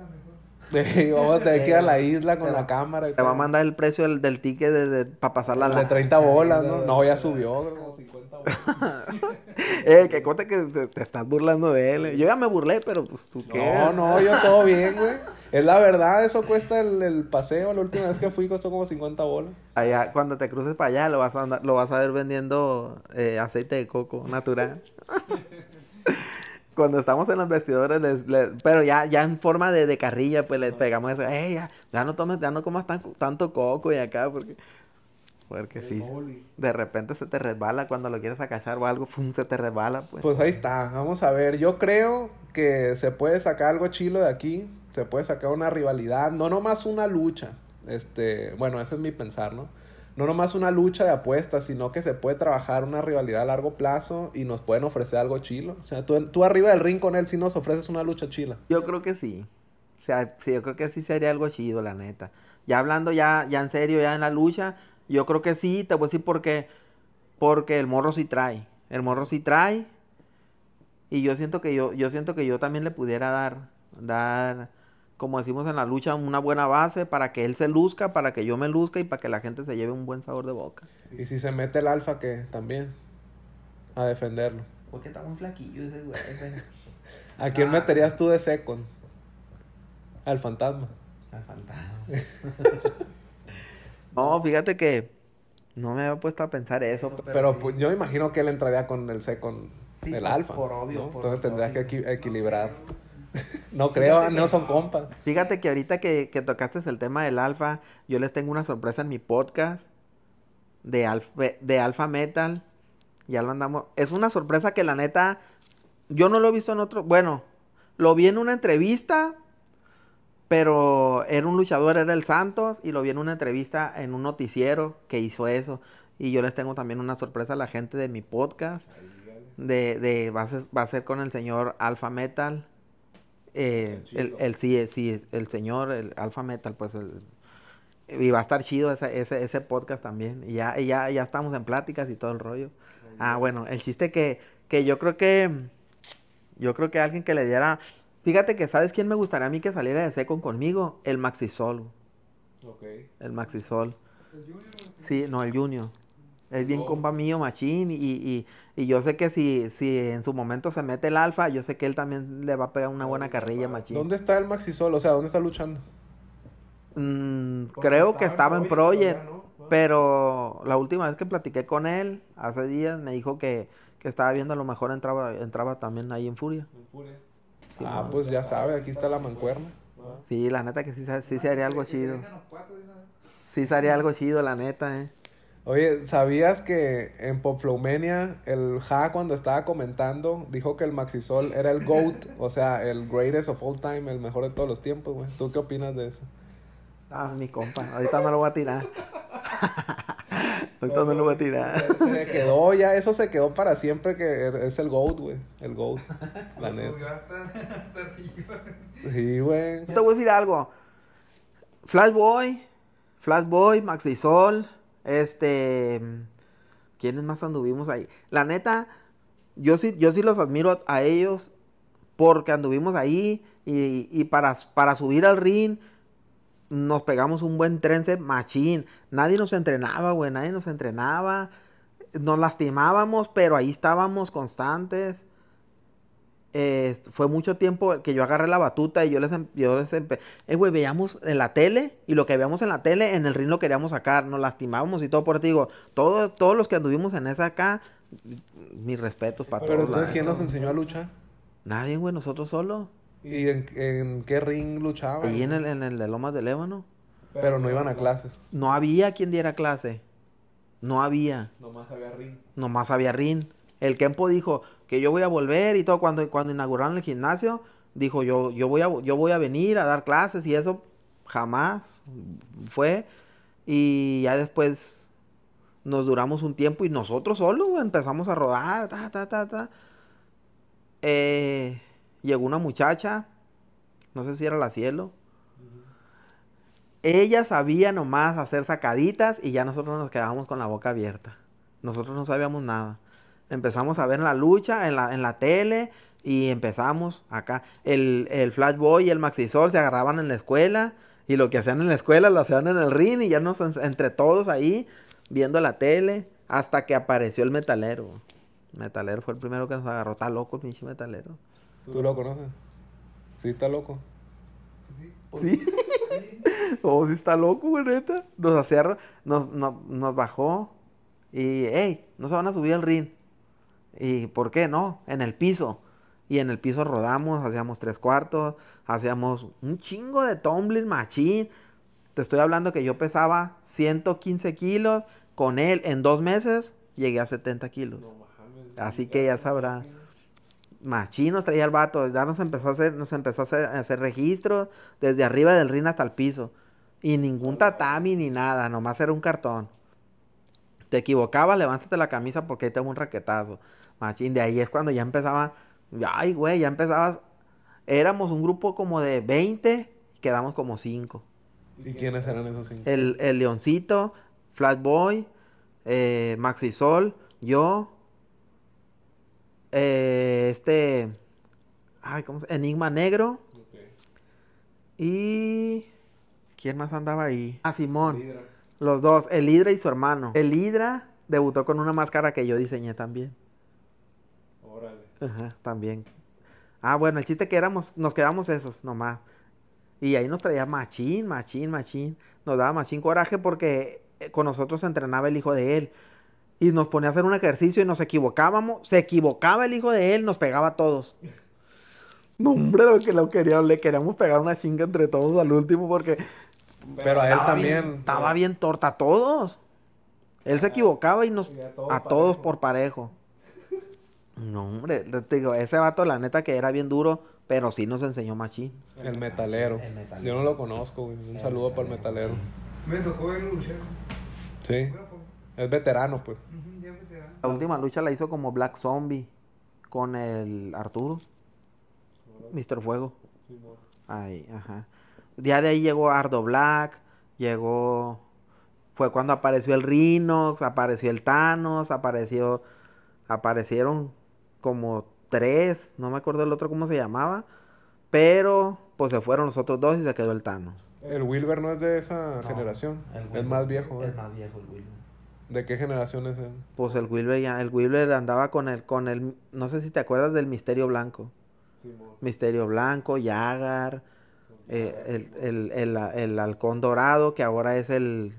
mejor. vamos a tener que ir a la isla con la cámara. te va a mandar el precio del, del ticket para pasar la... De 30 bolas, ¿no? No, ya subió. Como 50 bolas. eh, que cuenta que te, estás burlando de él. Eh. Yo ya me burlé, pero pues tú qué. No, no, yo todo bien, güey. Es la verdad, eso cuesta el, paseo. La última vez que fui costó como 50 bolas. Allá, cuando te cruces para allá, lo vas a, lo vas a ver vendiendo eh, aceite de coco natural. cuando estamos en los vestidores, les, pero ya, ya en forma de, carrilla, pues les pegamos eso, hey, ya, ya, no tomes, ya no comas tanto coco y acá, porque, porque sí, de repente se te resbala cuando lo quieres acachar o algo, se te resbala, pues. Pues ahí está, vamos a ver, yo creo que se puede sacar algo chilo de aquí, se puede sacar una rivalidad, no nomás una lucha, este, bueno, ese es mi pensar, ¿no? no nomás una lucha de apuestas, sino que se puede trabajar una rivalidad a largo plazo y nos pueden ofrecer algo chilo. O sea, tú, tú arriba del ring con él si nos ofreces una lucha chila. Yo creo que sí. O sea, sí, yo creo que sí sería algo chido, la neta. Ya hablando ya, ya en serio, ya en la lucha, yo creo que sí, te voy a decir porque, porque el morro sí trae. El morro sí trae. Y yo siento que yo, yo siento que yo también le pudiera dar, dar como decimos en la lucha, una buena base para que él se luzca, para que yo me luzca y para que la gente se lleve un buen sabor de boca. Y si se mete el alfa, que también, a defenderlo. Porque está muy flaquillo ese güey. ¿A quién ah. meterías tú de second? Al fantasma. Al fantasma. no, fíjate que no me había puesto a pensar eso. Pero, pues, yo imagino que él entraría con el second, el alfa. Por obvio. Entonces tendrías que equilibrar. No creo, no son compas. Fíjate que ahorita que, tocaste el tema del alfa, yo les tengo una sorpresa en mi podcast de alfa, de metal. Ya lo andamos. Es una sorpresa que la neta, yo no lo he visto en otro. Bueno, lo vi en una entrevista, pero era un luchador, era el Santos, y lo vi en una entrevista en un noticiero que hizo eso. Y yo les tengo también una sorpresa a la gente de mi podcast. De, va, a ser, va a ser con el señor Alfa Metal. Eh, el, el, sí, eh, sí, el señor, el Alfa Metal, pues el, y va a estar chido ese, ese, ese podcast también. Y ya, ya, ya estamos en pláticas y todo el rollo. ah, bueno, el chiste que, que yo creo que yo creo que alguien que le diera. Fíjate que, ¿sabes quién me gustaría a mí que saliera de Secon conmigo? El Maxisol. Ok. El Maxisol. ¿El Sí, no, el Junior. Es bien oh. compa mío, Machín. Y, y, y, yo sé que si, si en su momento se mete el alfa, yo sé que él también le va a pegar una buena carrilla, Machín. ¿Dónde está el Maxi sol? O sea, ¿dónde está luchando? Mm, creo que estaba en Project. Pero la última vez que platiqué con él, hace días, me dijo que, estaba viendo a lo mejor entraba, entraba también ahí en Furia. ah, pues ya sabe, aquí está la mancuerna. Sí, la neta que sí, ah, sí se haría algo chido. Sí se haría algo chido, la neta, eh. Oye, ¿sabías que en Poplomania el Ja cuando estaba comentando dijo que el Maxisol era el GOAT? o sea, el greatest of all time, el mejor de todos los tiempos, güey. ¿Tú qué opinas de eso? Ah, mi compa, ahorita no lo voy a tirar. ahorita no, lo voy a tirar. Se, quedó ya, eso se quedó para siempre que er, es el GOAT, güey. El GOAT. La neta. Sí, güey. Te voy a decir algo. Flashboy, Flashboy, Maxisol este. ¿Quiénes más anduvimos ahí? La neta, yo sí, yo sí los admiro a, ellos porque anduvimos ahí y, para, para subir al ring nos pegamos un buen trence machín. Nadie nos entrenaba, güey, nadie nos entrenaba. Nos lastimábamos, pero ahí estábamos constantes fue mucho tiempo que yo agarré la batuta y yo les, em, yo eh, güey, veíamos en la tele y lo que veíamos en la tele, en el ring lo queríamos sacar, nos lastimábamos y todo, por ti digo, todos los que anduvimos en esa acá, mis respetos para todos. Pero entonces, ¿quién nos enseñó a luchar? Nadie, güey, nosotros solo. ¿Y en, qué ring luchaban? Ahí en el, en el de Lomas del Ébano. Pero no iban a clases. No había quien diera clase. No había. Nomás había ring. Nomás había ring. El Kempo dijo, que yo voy a volver y todo. Cuando, cuando inauguraron el gimnasio, dijo yo, yo, voy a, yo voy a venir a dar clases y eso jamás fue. Y ya después nos duramos un tiempo y nosotros solos empezamos a rodar, ta, ta, eh, llegó una muchacha, no sé si era la cielo. Ella sabía nomás hacer sacaditas y ya nosotros nos quedábamos con la boca abierta. Nosotros no sabíamos nada. Empezamos a ver la lucha en la, tele y empezamos acá. El, el Flashboy y el Maxisol se agarraban en la escuela y lo que hacían en la escuela lo hacían en el ring y ya nos entre todos ahí viendo la tele hasta que apareció el metalero. Metalero fue el primero que nos agarró. Está loco el pinche metalero. ¿Tú lo conoces? Sí, está loco. Sí. Pues. ¿Sí? oh, sí está loco, güey, Nos hacía, nos, nos bajó y, hey, no se van a subir al ring. ¿Y por qué no? En el piso. Y en el piso rodamos, hacíamos tres cuartos, hacíamos un chingo de tumbling machín. Te estoy hablando que yo pesaba 115 kilos. Con él en dos meses llegué a 70 kilos. Así que ya sabrá. Machín nos traía el vato. Ya nos empezó a hacer, nos empezó a hacer, registros desde arriba del ring hasta el piso. Y ningún tatami ni nada, nomás era un cartón. Te equivocabas, levántate la camisa porque ahí tengo un raquetazo. Machín, de ahí es cuando ya empezaba, ay, güey, ya empezabas. Éramos un grupo como de 20, y quedamos como 5. ¿Y quiénes eran esos 5? El, el Leoncito, Flatboy, eh, Maxi Sol, yo, eh, este, ay, ¿cómo se? Enigma Negro. Y... ¿Quién más andaba ahí? Ah, Simón. Los dos, el Hydra y su hermano. El Hydra debutó con una máscara que yo diseñé también también. Ah, bueno, el chiste que éramos, nos quedamos esos nomás. Y ahí nos traía machín, machín, machín. Nos daba machín coraje porque eh, con nosotros entrenaba el hijo de él. Y nos ponía a hacer un ejercicio y nos equivocábamos. Se equivocaba el hijo de él, nos pegaba a todos. No, hombre, lo que lo le queríamos pegar una chinga entre todos al último porque. Pero a él también. estaba bien torta a todos. Él se equivocaba y nos. a todos, por parejo. No, hombre, te digo, ese vato, la neta, que era bien duro, pero sí nos enseñó machín. El metalero. Yo no lo conozco, güey. Un saludo para el metalero. Me tocó verlo luchar. Sí. Pues. Es veterano, pues. La última lucha la hizo como Black Zombie con el Arturo. Mr. Fuego. Ahí, ajá. Ya de ahí llegó Ardo Black, llegó. Fue cuando apareció el Rinox, apareció el Thanos, apareció. Aparecieron como tres, no me acuerdo el otro cómo se llamaba, pero pues se fueron los otros dos y se quedó el Thanos. El Wilber no es de esa generación, el es más viejo. Es ¿eh? más viejo el Wilber. ¿De qué generación es él? Pues el Wilber ya, el Wilber andaba con el, con el, no sé si te acuerdas del Misterio Blanco. Misterio Blanco, Yagar, eh, el, el, halcón dorado, que ahora es el,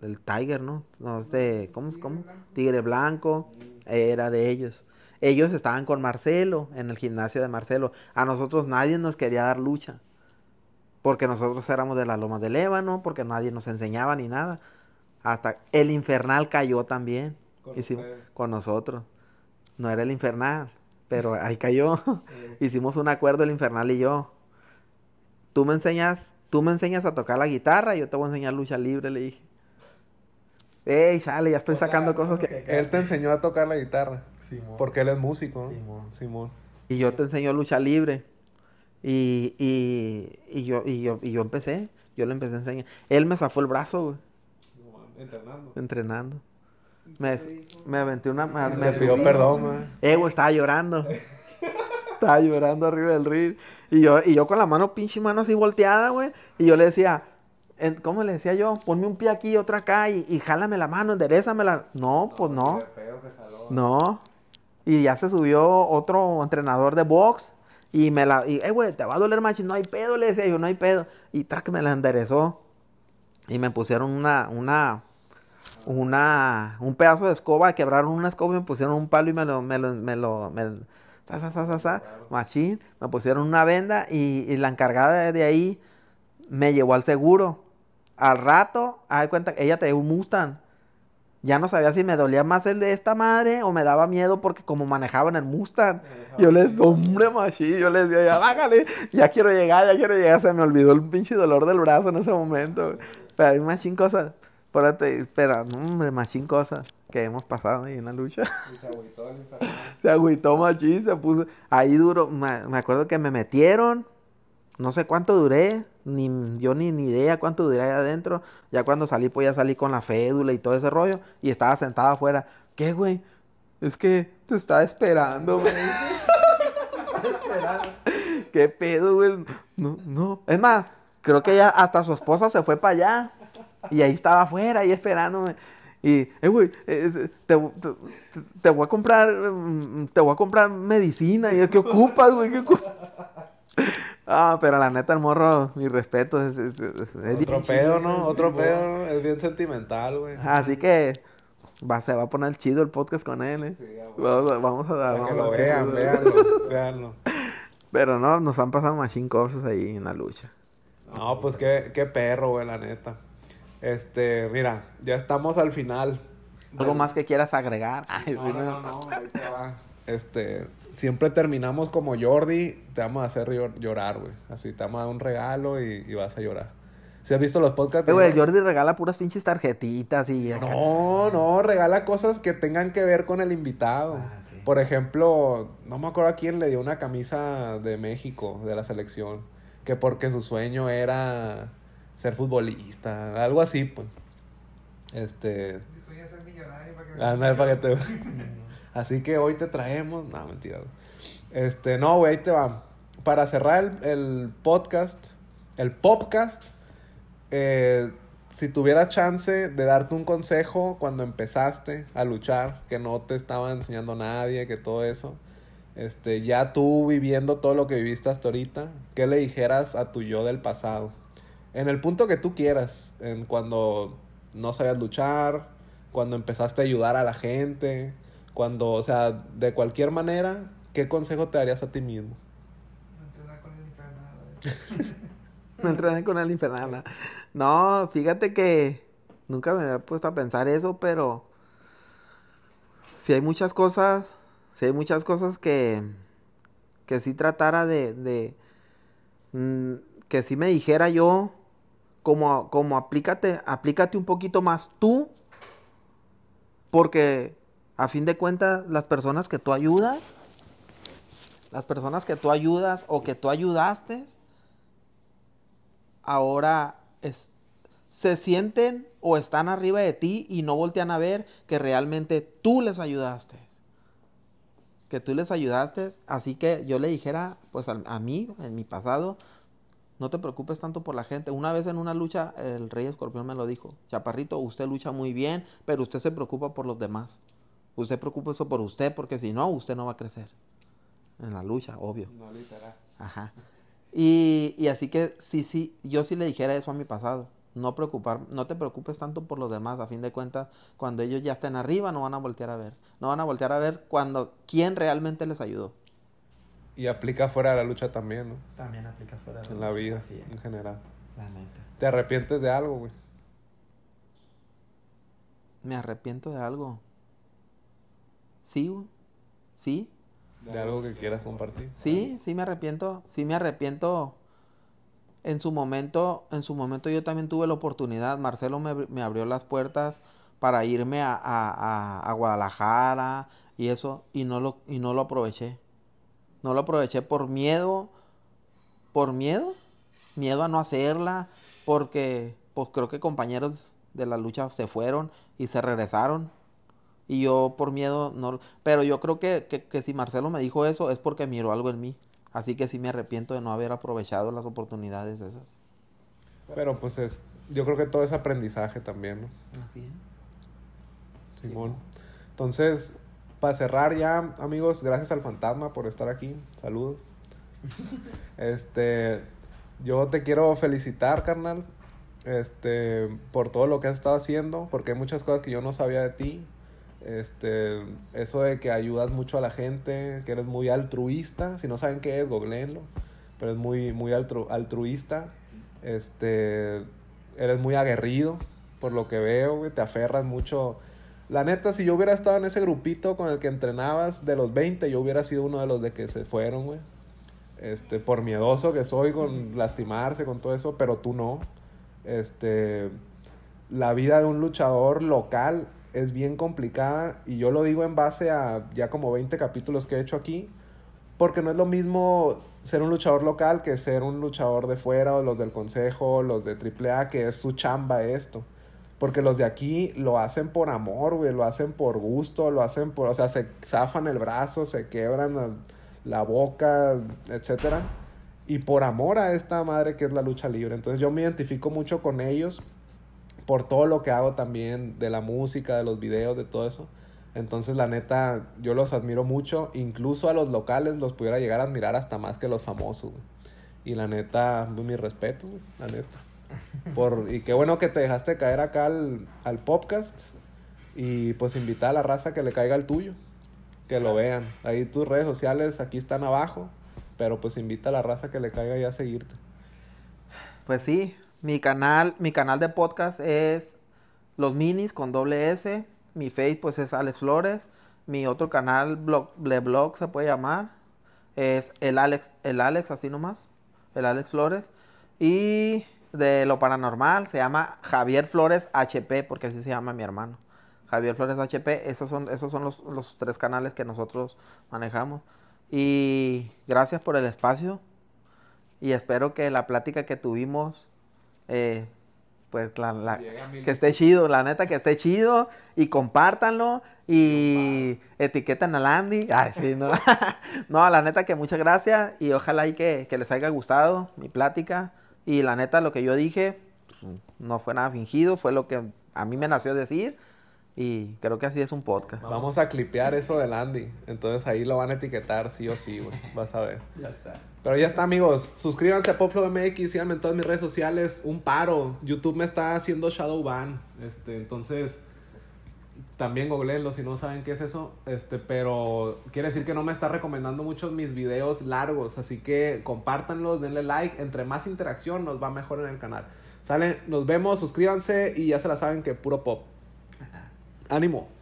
el Tiger, ¿no? No sé, este, ¿cómo es? ¿Cómo? Tigre Blanco, era de ellos. Ellos estaban con Marcelo, en el gimnasio de Marcelo. A nosotros nadie nos quería dar lucha. Porque nosotros éramos de la Loma del Ébano, porque nadie nos enseñaba ni nada. Hasta el infernal cayó también. Con, nosotros. No era el infernal, pero ahí cayó. Hicimos un acuerdo el infernal y yo. Tú me enseñas, tú me enseñas a tocar la guitarra, yo te voy a enseñar lucha libre, le dije. Ey, chale, ya estoy sacando cosas que... Él te enseñó a tocar la guitarra. Porque él es músico. Simón. Y yo te enseño lucha libre. Y, yo, y, yo, empecé. Yo le empecé a enseñar. Él me zafó el brazo, güey. Entrenando. Entrenando. Me, me aventé una. Me, me pidió perdón, güey. Eh, güey, estaba llorando. estaba llorando arriba del río Y yo, y yo con la mano, pinche mano así volteada, güey. Y yo le decía, ¿cómo le decía yo? Ponme un pie aquí y otro acá y, jálame la mano, enderezamela. No, no pues no. no. Pues y ya se subió otro entrenador de box y me la... Y, güey, te va a doler machín, No hay pedo, le decía yo, no hay pedo. Y tal que me la enderezó. Y me pusieron una, una, una, un pedazo de escoba, quebraron una escoba y me pusieron un palo y me lo, me lo, me lo, sa, sa, sa, sa, machín, me pusieron una venda y, la encargada de ahí me llevó al seguro. Al rato, haz cuenta, ella te dio un Mustang ya no sabía si me dolía más el de esta madre o me daba miedo porque como manejaban el Mustang, yo les, hombre, machi, yo les digo, ya bájale, ya quiero llegar, ya quiero llegar, se me olvidó el pinche dolor del brazo en ese momento. Pero hay machín cosas, espérate, pero, hombre, machín cosas que hemos pasado ahí en la lucha. Y se agüitó el Se agüitó machín, se puso, ahí duro, me acuerdo que me metieron, no sé cuánto duré, ni yo ni, ni idea cuánto duré ahí adentro. Ya cuando salí, pues ya salí con la fédula y todo ese rollo. Y estaba sentada afuera. ¿Qué, güey? Es que te estaba esperando, güey. ¿Qué pedo, güey? No, no. Es más, creo que ya hasta su esposa se fue para allá. Y ahí estaba afuera, ahí esperándome. Y, eh, güey, te, voy a comprar, mm, te voy a comprar medicina. Y, ¿Qué ocupas, güey? ¿Qué ocupas? Ah, pero la neta, el morro, mi respeto. Es, es, Otro pedo, ¿no? Otro pedo, Es bien sentimental, güey. Así que va, se va a poner chido el podcast con él, ¿eh? Sí, vamos, a, vamos a... que vean, veanlo, veanlo. Pero no, nos han pasado más cosas ahí en la lucha. No, pues qué, qué perro, güey, la neta. Este, mira, ya estamos al final. ¿Algo más que quieras agregar? no, no, no, ahí te va. Este, siempre terminamos como Jordi, te vamos a hacer llorar, güey. Así, te vamos dar un regalo y, vas a llorar. Si has visto los podcasts. Eh, güey, Jordi regala puras pinches tarjetitas y. No, no, regala cosas que tengan que ver con el invitado. Ah, Por ejemplo, no me acuerdo a quién le dio una camisa de México, de la selección. Que porque su sueño era ser futbolista, algo así, pues. Este. Mi sueño es ser millonario para que me. Ah, no, para que te. Así que hoy te traemos. No, mentira. Este, no, güey, te va. Para cerrar el, podcast, el podcast, eh, si tuviera chance de darte un consejo cuando empezaste a luchar, que no te estaba enseñando nadie, que todo eso, este, ya tú viviendo todo lo que viviste hasta ahorita, ¿qué le dijeras a tu yo del pasado? En el punto que tú quieras, en cuando no sabías luchar, cuando empezaste a ayudar a la gente, cuando, o sea, de cualquier manera, ¿qué consejo te darías a ti mismo? No entrenar con el infernal. no entrenar con el infernal. No, fíjate que nunca me había puesto a pensar eso, pero si hay muchas cosas, si hay muchas cosas que, que sí tratara de, mm, que sí me dijera yo, como, como aplícate, aplícate un poquito más tú, porque a fin de cuentas, las personas que tú ayudas, las personas que tú ayudas o que tú ayudaste, ahora se sienten o están arriba de ti y no voltean a ver que realmente tú les ayudaste. Que tú les ayudaste. Así que yo le dijera, pues a mí, en mi pasado, no te preocupes tanto por la gente. Una vez en una lucha, el rey escorpión me lo dijo, Chaparrito, usted lucha muy bien, pero usted se preocupa por los demás. Usted eso por usted, porque si no, usted no va a crecer. En la lucha, obvio. No literal. Ajá. Y, y, así que sí, sí, yo sí le dijera eso a mi pasado. No preocupar, no te preocupes tanto por los demás. A fin de cuentas, cuando ellos ya estén arriba, no van a voltear a ver. No van a voltear a ver cuando quién realmente les ayudó. Y aplica fuera de la lucha también, ¿no? También aplica fuera de la lucha. En la vida, en general. La neta. ¿Te arrepientes de algo, güey? Me arrepiento de algo. Sí, sí. De algo que quieras compartir. Sí, sí me arrepiento, sí me arrepiento. En su momento, en su momento yo también tuve la oportunidad, Marcelo me, abrió las puertas para irme a, a, a, a, Guadalajara y eso, y no, lo, y no lo aproveché. No lo aproveché por miedo, por miedo, miedo a no hacerla, porque pues creo que compañeros de la lucha se fueron y se regresaron y yo por miedo no... Pero yo creo que, que, que si Marcelo me dijo eso es porque miró algo en mí. Así que sí me arrepiento de no haber aprovechado las oportunidades esas. Pero pues es, yo creo que todo es aprendizaje también, ¿no? Así Entonces, para cerrar ya, amigos, gracias al fantasma por estar aquí. Saludos. este, yo te quiero felicitar, carnal, este, por todo lo que has estado haciendo, porque hay muchas cosas que yo no sabía de ti este, eso de que ayudas mucho a la gente, que eres muy altruista, si no saben qué es, googleenlo, pero es muy, muy altruista, este, eres muy aguerrido, por lo que veo, te aferras mucho. La neta, si yo hubiera estado en ese grupito con el que entrenabas de los 20, yo hubiera sido uno de los de que se fueron, güey. Este, por miedoso que soy con lastimarse, con todo eso, pero tú no. Este, la vida de un luchador local es bien complicada y yo lo digo en base a ya como 20 capítulos que he hecho aquí, porque no es lo mismo ser un luchador local que ser un luchador de fuera o los del consejo, los de AAA, que es su chamba esto. Porque los de aquí lo hacen por amor, güey, lo hacen por gusto, lo hacen por, o sea, se zafan el brazo, se quebran la boca, etcétera, y por amor a esta madre que es la lucha libre. Entonces yo me identifico mucho con ellos por todo lo que hago también de la música, de los videos, de todo eso. Entonces, la neta, yo los admiro mucho. Incluso a los locales los pudiera llegar a admirar hasta más que los famosos. Y la neta, pues, Mi respeto... la neta. Por, y qué bueno que te dejaste caer acá al, al podcast. Y pues invita a la raza que le caiga el tuyo. Que lo vean. Ahí tus redes sociales aquí están abajo. Pero pues invita a la raza que le caiga ya a seguirte. Pues sí, mi canal, mi canal de podcast es Los Minis con doble S. Mi Face pues es Alex Flores. Mi otro canal blog, de blog se puede llamar. Es el Alex, el así nomás. El Alex Flores. Y de lo paranormal se llama Javier Flores HP, porque así se llama mi hermano. Javier Flores HP, esos son, esos son los, los tres canales que nosotros manejamos. Y gracias por el espacio. Y espero que la plática que tuvimos eh, pues que esté chido, la neta que esté chido y compártanlo y etiqueten a Landy. sí, no. no, la neta que muchas gracias y ojalá y que, que, les haya gustado mi plática y la neta lo que yo dije pues, no fue nada fingido, fue lo que a mí me nació decir y creo que así es un podcast. Vamos a clipear eso del Andy. Entonces ahí lo van a etiquetar sí o sí, güey. Vas a ver. Ya está. Pero ya está, amigos. Suscríbanse a Poplo MX, síganme en todas mis redes sociales. Un paro. YouTube me está haciendo shadow ban. Este, entonces también googleenlo si no saben qué es eso. Este, pero quiere decir que no me está recomendando mucho mis videos largos, así que compártanlos, denle like, entre más interacción nos va mejor en el canal. sale nos vemos, suscríbanse y ya se la saben que puro pop. anymore